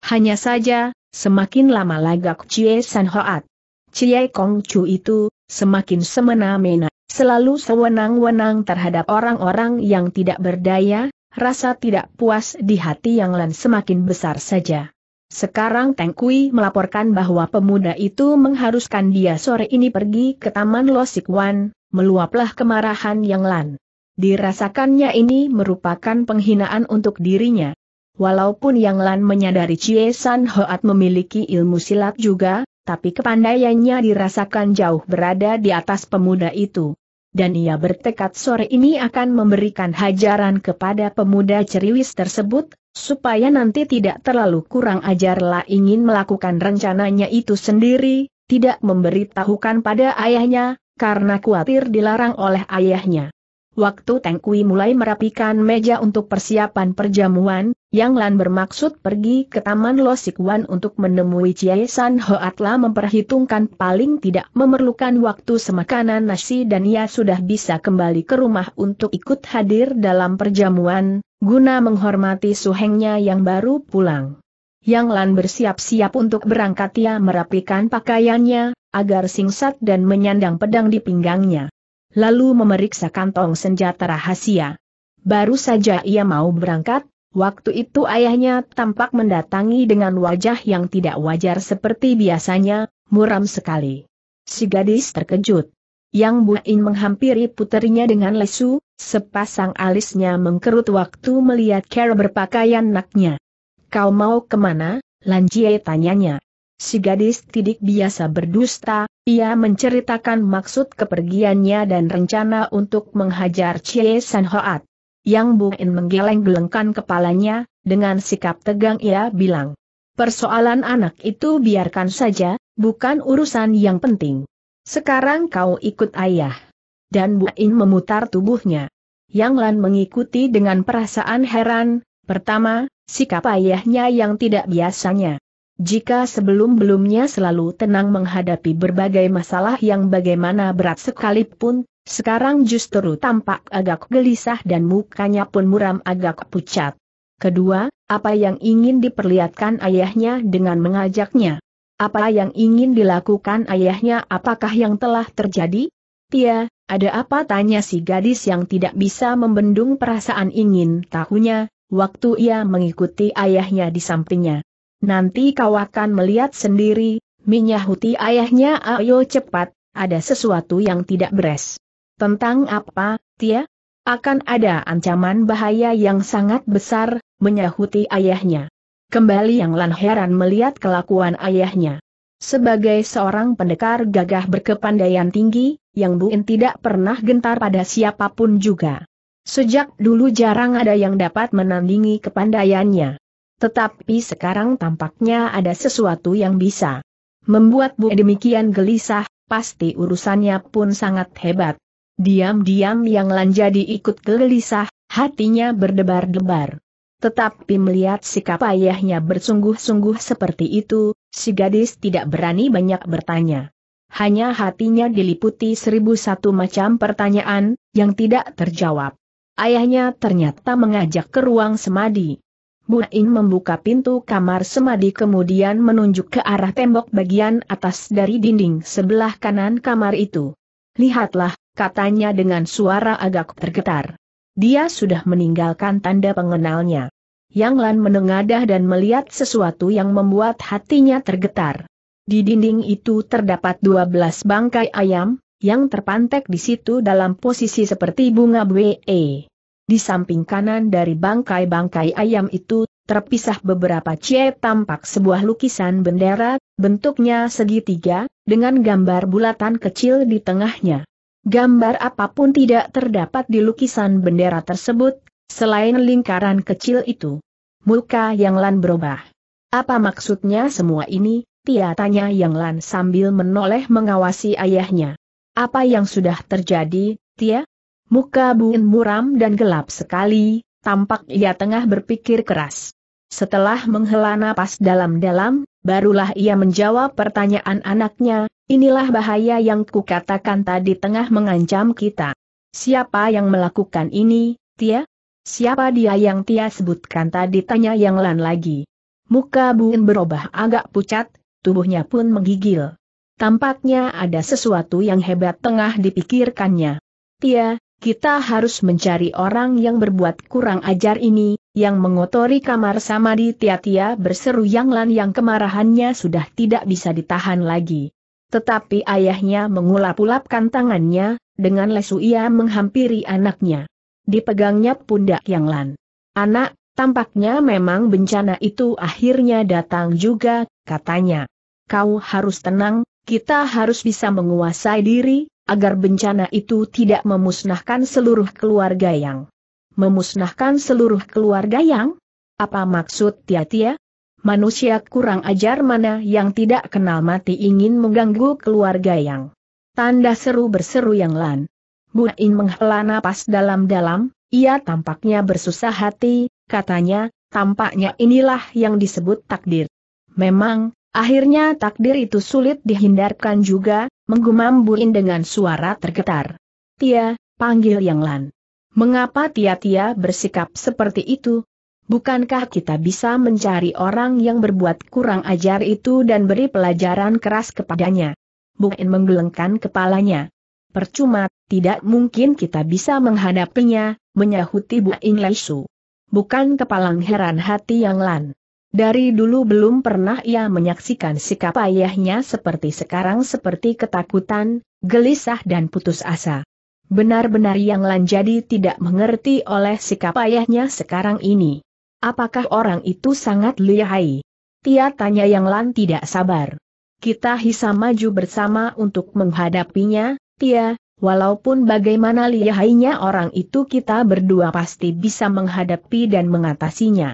Hanya saja, Semakin lama lagak Cie San Hoat. cie Kong Chu itu, semakin semena-mena, selalu sewenang-wenang terhadap orang-orang yang tidak berdaya, rasa tidak puas di hati yang lain semakin besar saja. Sekarang Teng Kui melaporkan bahwa pemuda itu mengharuskan dia sore ini pergi ke Taman Wan, meluaplah kemarahan yang lain. Dirasakannya ini merupakan penghinaan untuk dirinya, Walaupun Yang Lan menyadari Cie San Hoat memiliki ilmu silat juga, tapi kepandaiannya dirasakan jauh berada di atas pemuda itu. Dan ia bertekad sore ini akan memberikan hajaran kepada pemuda ceriwis tersebut, supaya nanti tidak terlalu kurang ajarlah ingin melakukan rencananya itu sendiri, tidak memberitahukan pada ayahnya, karena khawatir dilarang oleh ayahnya. Waktu Teng Kui mulai merapikan meja untuk persiapan perjamuan, Yang Lan bermaksud pergi ke Taman Wan untuk menemui Chie San Hoa memperhitungkan paling tidak memerlukan waktu semakanan nasi dan ia sudah bisa kembali ke rumah untuk ikut hadir dalam perjamuan, guna menghormati suhengnya yang baru pulang. Yang Lan bersiap-siap untuk berangkat ia merapikan pakaiannya, agar singsat dan menyandang pedang di pinggangnya lalu memeriksa kantong senjata rahasia. Baru saja ia mau berangkat, waktu itu ayahnya tampak mendatangi dengan wajah yang tidak wajar seperti biasanya, muram sekali. Si gadis terkejut. Yang Buin menghampiri puterinya dengan lesu, sepasang alisnya mengkerut waktu melihat Carol berpakaian naknya. Kau mau kemana, Lanjie tanyanya. Si gadis tidak biasa berdusta, ia menceritakan maksud kepergiannya dan rencana untuk menghajar Chie San Hoat. Yang Buin menggeleng-gelengkan kepalanya, dengan sikap tegang ia bilang. Persoalan anak itu biarkan saja, bukan urusan yang penting. Sekarang kau ikut ayah. Dan Buin memutar tubuhnya. Yang Lan mengikuti dengan perasaan heran, pertama, sikap ayahnya yang tidak biasanya. Jika sebelum-belumnya selalu tenang menghadapi berbagai masalah yang bagaimana berat sekalipun, sekarang justru tampak agak gelisah dan mukanya pun muram agak pucat. Kedua, apa yang ingin diperlihatkan ayahnya dengan mengajaknya? Apa yang ingin dilakukan ayahnya apakah yang telah terjadi? Tia, ada apa tanya si gadis yang tidak bisa membendung perasaan ingin tahunya, waktu ia mengikuti ayahnya di sampingnya. Nanti kau akan melihat sendiri, menyahuti ayahnya ayo cepat, ada sesuatu yang tidak beres. Tentang apa, Tia? Akan ada ancaman bahaya yang sangat besar, menyahuti ayahnya. Kembali yang Lan heran melihat kelakuan ayahnya. Sebagai seorang pendekar gagah berkepandaian tinggi, yang Buin tidak pernah gentar pada siapapun juga. Sejak dulu jarang ada yang dapat menandingi kepandaiannya. Tetapi sekarang tampaknya ada sesuatu yang bisa membuat Bu demikian gelisah, pasti urusannya pun sangat hebat. Diam-diam yang Lan jadi ikut gelisah, hatinya berdebar-debar. Tetapi melihat sikap ayahnya bersungguh-sungguh seperti itu, si gadis tidak berani banyak bertanya. Hanya hatinya diliputi seribu satu macam pertanyaan, yang tidak terjawab. Ayahnya ternyata mengajak ke ruang semadi. Bunaing membuka pintu kamar semadi kemudian menunjuk ke arah tembok bagian atas dari dinding sebelah kanan kamar itu. Lihatlah, katanya dengan suara agak tergetar. Dia sudah meninggalkan tanda pengenalnya. Yang Lan menengadah dan melihat sesuatu yang membuat hatinya tergetar. Di dinding itu terdapat 12 bangkai ayam, yang terpantek di situ dalam posisi seperti bunga BE. Di samping kanan dari bangkai-bangkai ayam itu, terpisah beberapa cie tampak sebuah lukisan bendera, bentuknya segitiga, dengan gambar bulatan kecil di tengahnya. Gambar apapun tidak terdapat di lukisan bendera tersebut, selain lingkaran kecil itu. Muka Yang Lan berubah. Apa maksudnya semua ini? Tia tanya Yang Lan sambil menoleh mengawasi ayahnya. Apa yang sudah terjadi, Tia? Muka Buin muram dan gelap sekali, tampak ia tengah berpikir keras. Setelah menghela napas dalam-dalam, barulah ia menjawab pertanyaan anaknya, inilah bahaya yang kukatakan tadi tengah mengancam kita. Siapa yang melakukan ini, Tia? Siapa dia yang Tia sebutkan tadi tanya yang lain lagi. Muka Buin berubah agak pucat, tubuhnya pun menggigil. Tampaknya ada sesuatu yang hebat tengah dipikirkannya. Tia, kita harus mencari orang yang berbuat kurang ajar ini, yang mengotori kamar Samadi Tia berseru Yang Lan yang kemarahannya sudah tidak bisa ditahan lagi. Tetapi ayahnya mengulap-ulapkan tangannya, dengan lesu ia menghampiri anaknya. Dipegangnya pundak Yang Lan. Anak, tampaknya memang bencana itu akhirnya datang juga, katanya. Kau harus tenang, kita harus bisa menguasai diri, agar bencana itu tidak memusnahkan seluruh keluarga yang. Memusnahkan seluruh keluarga yang? Apa maksud Tia-Tia? Manusia kurang ajar mana yang tidak kenal mati ingin mengganggu keluarga yang. Tanda seru berseru yang lan. Buin menghela napas dalam-dalam, ia tampaknya bersusah hati, katanya, tampaknya inilah yang disebut takdir. Memang, Akhirnya takdir itu sulit dihindarkan juga, menggumam Buin dengan suara tergetar. Tia, panggil Yang Lan. Mengapa Tia-Tia bersikap seperti itu? Bukankah kita bisa mencari orang yang berbuat kurang ajar itu dan beri pelajaran keras kepadanya? Buin menggelengkan kepalanya. Percuma, tidak mungkin kita bisa menghadapinya, menyahuti Buin Lesu. Bukan kepalang heran hati Yang Lan. Dari dulu belum pernah ia menyaksikan sikap ayahnya seperti sekarang seperti ketakutan, gelisah dan putus asa. Benar-benar yang jadi tidak mengerti oleh sikap ayahnya sekarang ini. Apakah orang itu sangat lihai? Tia tanya yang Lan tidak sabar. Kita hisa maju bersama untuk menghadapinya, Tia, walaupun bagaimana lihainya orang itu kita berdua pasti bisa menghadapi dan mengatasinya.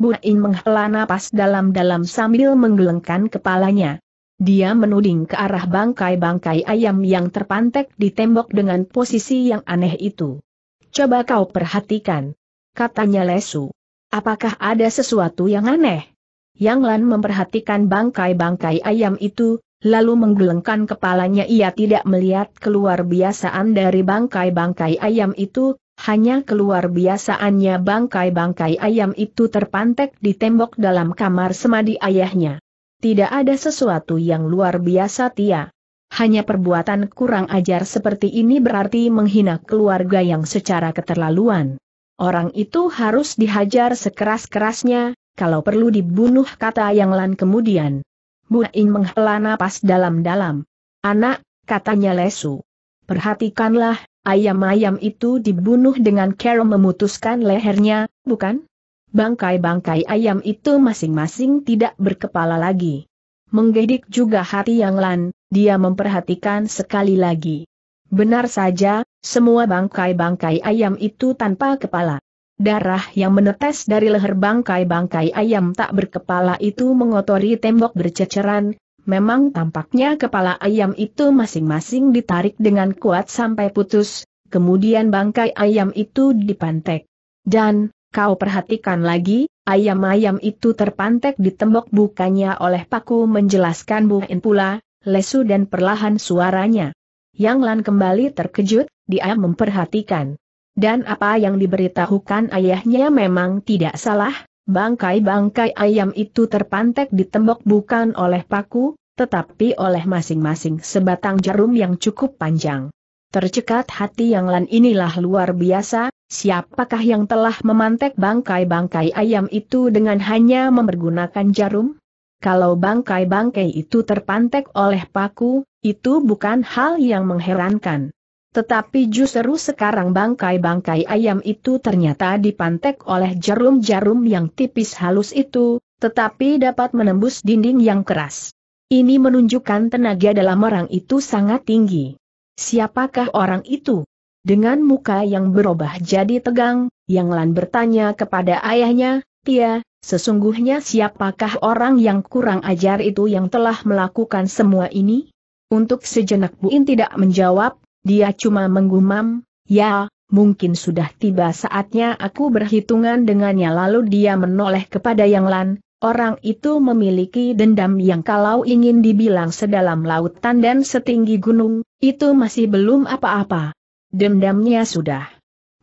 Buin menghela napas dalam-dalam sambil menggelengkan kepalanya. Dia menuding ke arah bangkai-bangkai ayam yang terpantek di tembok dengan posisi yang aneh itu. Coba kau perhatikan. Katanya Lesu. Apakah ada sesuatu yang aneh? Yang Lan memperhatikan bangkai-bangkai ayam itu, lalu menggelengkan kepalanya ia tidak melihat keluar biasaan dari bangkai-bangkai ayam itu, hanya keluar biasaannya bangkai-bangkai ayam itu terpantek di tembok dalam kamar semadi ayahnya. Tidak ada sesuatu yang luar biasa Tia. Hanya perbuatan kurang ajar seperti ini berarti menghina keluarga yang secara keterlaluan. Orang itu harus dihajar sekeras-kerasnya, kalau perlu dibunuh kata yang lan kemudian. Bu Ing menghela napas dalam-dalam. Anak, katanya lesu. Perhatikanlah, Ayam-ayam itu dibunuh dengan Carol memutuskan lehernya, bukan? Bangkai-bangkai ayam itu masing-masing tidak berkepala lagi. Menggedik juga hati Yang Lan, dia memperhatikan sekali lagi. Benar saja, semua bangkai-bangkai ayam itu tanpa kepala. Darah yang menetes dari leher bangkai-bangkai ayam tak berkepala itu mengotori tembok berceceran, Memang tampaknya kepala ayam itu masing-masing ditarik dengan kuat sampai putus, kemudian bangkai ayam itu dipantek. Dan, kau perhatikan lagi, ayam-ayam itu terpantek di tembok bukannya oleh paku menjelaskan Bu pula, lesu dan perlahan suaranya. Yang Lan kembali terkejut, dia memperhatikan. Dan apa yang diberitahukan ayahnya memang tidak salah, Bangkai-bangkai ayam itu terpantek di tembok bukan oleh paku, tetapi oleh masing-masing sebatang jarum yang cukup panjang. Tercekat hati yang lan inilah luar biasa, siapakah yang telah memantek bangkai-bangkai ayam itu dengan hanya mempergunakan jarum? Kalau bangkai-bangkai itu terpantek oleh paku, itu bukan hal yang mengherankan. Tetapi justru sekarang bangkai-bangkai ayam itu ternyata dipantek oleh jarum-jarum yang tipis halus itu, tetapi dapat menembus dinding yang keras. Ini menunjukkan tenaga dalam orang itu sangat tinggi. Siapakah orang itu? Dengan muka yang berubah jadi tegang, Yang Lan bertanya kepada ayahnya, Tia, sesungguhnya siapakah orang yang kurang ajar itu yang telah melakukan semua ini? Untuk sejenak Buin tidak menjawab, dia cuma menggumam, ya, mungkin sudah tiba saatnya aku berhitungan dengannya lalu dia menoleh kepada Yang Lan, orang itu memiliki dendam yang kalau ingin dibilang sedalam lautan dan setinggi gunung, itu masih belum apa-apa. Dendamnya sudah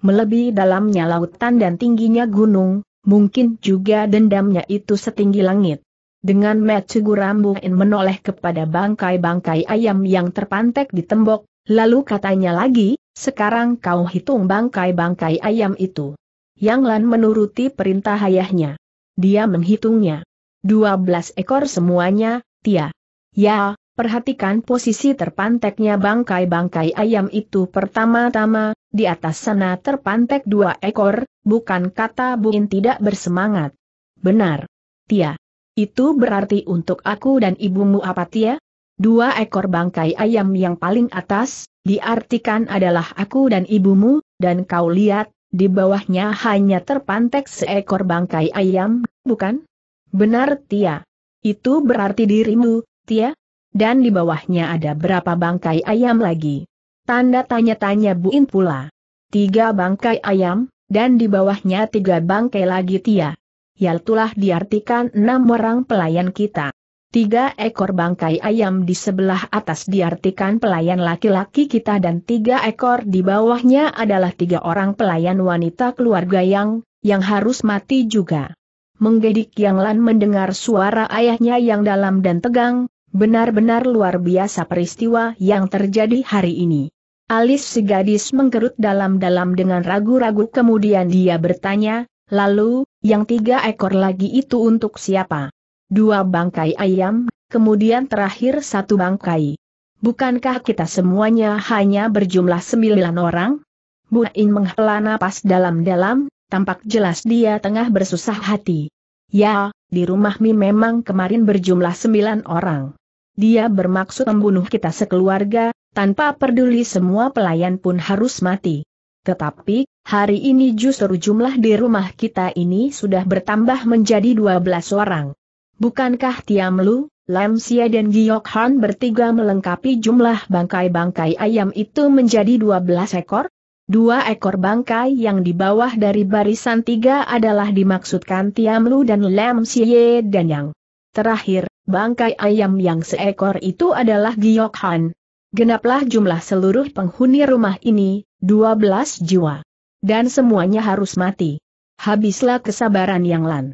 melebihi dalamnya lautan dan tingginya gunung, mungkin juga dendamnya itu setinggi langit. Dengan Metsugu Rambuin menoleh kepada bangkai-bangkai ayam yang terpantek di tembok, Lalu katanya lagi, sekarang kau hitung bangkai-bangkai ayam itu. Yang Lan menuruti perintah ayahnya. Dia menghitungnya. Dua belas ekor semuanya, Tia. Ya, perhatikan posisi terpanteknya bangkai-bangkai ayam itu pertama-tama, di atas sana terpantek dua ekor, bukan kata Buin tidak bersemangat. Benar. Tia. Itu berarti untuk aku dan ibumu apa Tia? Dua ekor bangkai ayam yang paling atas, diartikan adalah aku dan ibumu, dan kau lihat, di bawahnya hanya terpantek seekor bangkai ayam, bukan? Benar Tia. Itu berarti dirimu, Tia? Dan di bawahnya ada berapa bangkai ayam lagi? Tanda tanya-tanya Buin pula. Tiga bangkai ayam, dan di bawahnya tiga bangkai lagi Tia. Yaltulah diartikan enam orang pelayan kita. Tiga ekor bangkai ayam di sebelah atas diartikan pelayan laki-laki kita dan tiga ekor di bawahnya adalah tiga orang pelayan wanita keluarga yang, yang harus mati juga. Menggedik Yang Lan mendengar suara ayahnya yang dalam dan tegang, benar-benar luar biasa peristiwa yang terjadi hari ini. Alis si gadis mengkerut dalam-dalam dengan ragu-ragu kemudian dia bertanya, lalu, yang tiga ekor lagi itu untuk siapa? dua bangkai ayam, kemudian terakhir satu bangkai. Bukankah kita semuanya hanya berjumlah sembilan orang? Bu In menghela napas dalam-dalam, tampak jelas dia tengah bersusah hati. Ya, di rumah Mi memang kemarin berjumlah sembilan orang. Dia bermaksud membunuh kita sekeluarga, tanpa peduli semua pelayan pun harus mati. Tetapi, hari ini justru jumlah di rumah kita ini sudah bertambah menjadi dua belas orang. Bukankah Tiam Lu, Lam Xie dan Giok Han bertiga melengkapi jumlah bangkai-bangkai ayam itu menjadi dua belas ekor? Dua ekor bangkai yang di bawah dari barisan tiga adalah dimaksudkan Tiam Lu dan Lam Xie dan yang terakhir, bangkai ayam yang seekor itu adalah Giok Han. Genaplah jumlah seluruh penghuni rumah ini, dua belas jiwa. Dan semuanya harus mati. Habislah kesabaran Yang Lan.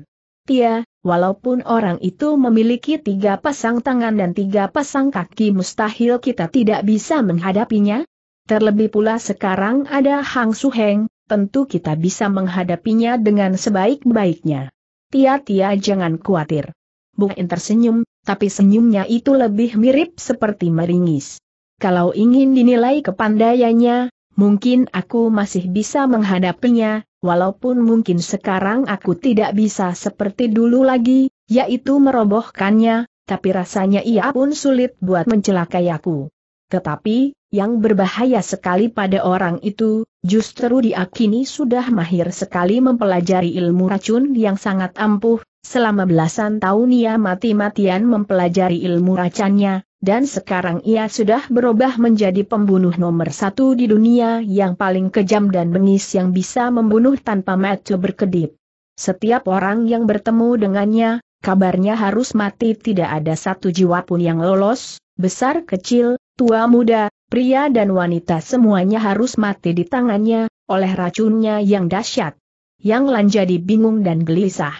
Tia, walaupun orang itu memiliki tiga pasang tangan dan tiga pasang kaki mustahil kita tidak bisa menghadapinya. Terlebih pula sekarang ada Hang Suheng, tentu kita bisa menghadapinya dengan sebaik-baiknya. Tia-tia jangan khawatir. Bukain tersenyum, tapi senyumnya itu lebih mirip seperti meringis. Kalau ingin dinilai kepandaiannya, mungkin aku masih bisa menghadapinya, walaupun mungkin sekarang aku tidak bisa seperti dulu lagi, yaitu merobohkannya, tapi rasanya ia pun sulit buat mencelakai aku. Tetapi, yang berbahaya sekali pada orang itu, justru diakini sudah mahir sekali mempelajari ilmu racun yang sangat ampuh, selama belasan tahun ia mati-matian mempelajari ilmu racannya, dan sekarang ia sudah berubah menjadi pembunuh nomor satu di dunia yang paling kejam dan bengis yang bisa membunuh tanpa mata berkedip. Setiap orang yang bertemu dengannya, kabarnya harus mati tidak ada satu jiwa pun yang lolos, besar kecil, tua muda, pria dan wanita semuanya harus mati di tangannya, oleh racunnya yang dahsyat. Yang Lan jadi bingung dan gelisah.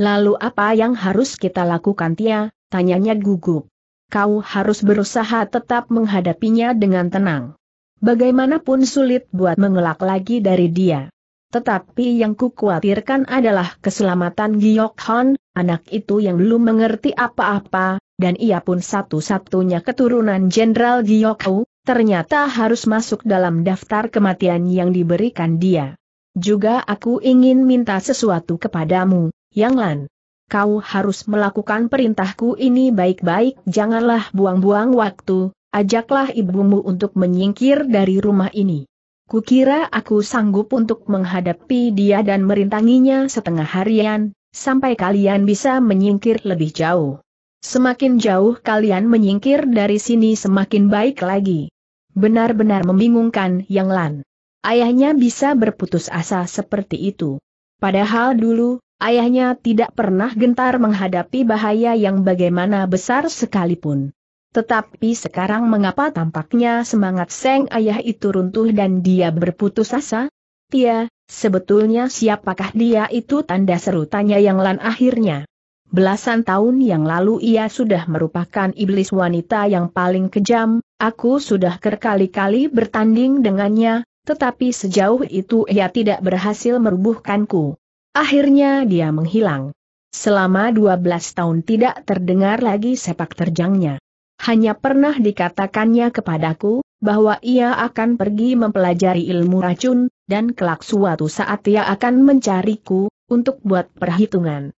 Lalu apa yang harus kita lakukan Tia? Tanyanya gugup kau harus berusaha tetap menghadapinya dengan tenang. Bagaimanapun sulit buat mengelak lagi dari dia. Tetapi yang kukuatirkan adalah keselamatan Giok Han, anak itu yang belum mengerti apa-apa, dan ia pun satu-satunya keturunan Jenderal Giok ternyata harus masuk dalam daftar kematian yang diberikan dia. Juga aku ingin minta sesuatu kepadamu, Yang Lan kau harus melakukan perintahku ini baik-baik, janganlah buang-buang waktu, ajaklah ibumu untuk menyingkir dari rumah ini. Kukira aku sanggup untuk menghadapi dia dan merintanginya setengah harian, sampai kalian bisa menyingkir lebih jauh. Semakin jauh kalian menyingkir dari sini semakin baik lagi. Benar-benar membingungkan Yang Lan. Ayahnya bisa berputus asa seperti itu. Padahal dulu, ayahnya tidak pernah gentar menghadapi bahaya yang bagaimana besar sekalipun. Tetapi sekarang mengapa tampaknya semangat Seng ayah itu runtuh dan dia berputus asa? Tia, sebetulnya siapakah dia itu tanda seru tanya yang lan akhirnya. Belasan tahun yang lalu ia sudah merupakan iblis wanita yang paling kejam, aku sudah berkali-kali bertanding dengannya, tetapi sejauh itu ia tidak berhasil merubuhkanku. Akhirnya dia menghilang. Selama 12 tahun tidak terdengar lagi sepak terjangnya. Hanya pernah dikatakannya kepadaku, bahwa ia akan pergi mempelajari ilmu racun, dan kelak suatu saat ia akan mencariku, untuk buat perhitungan.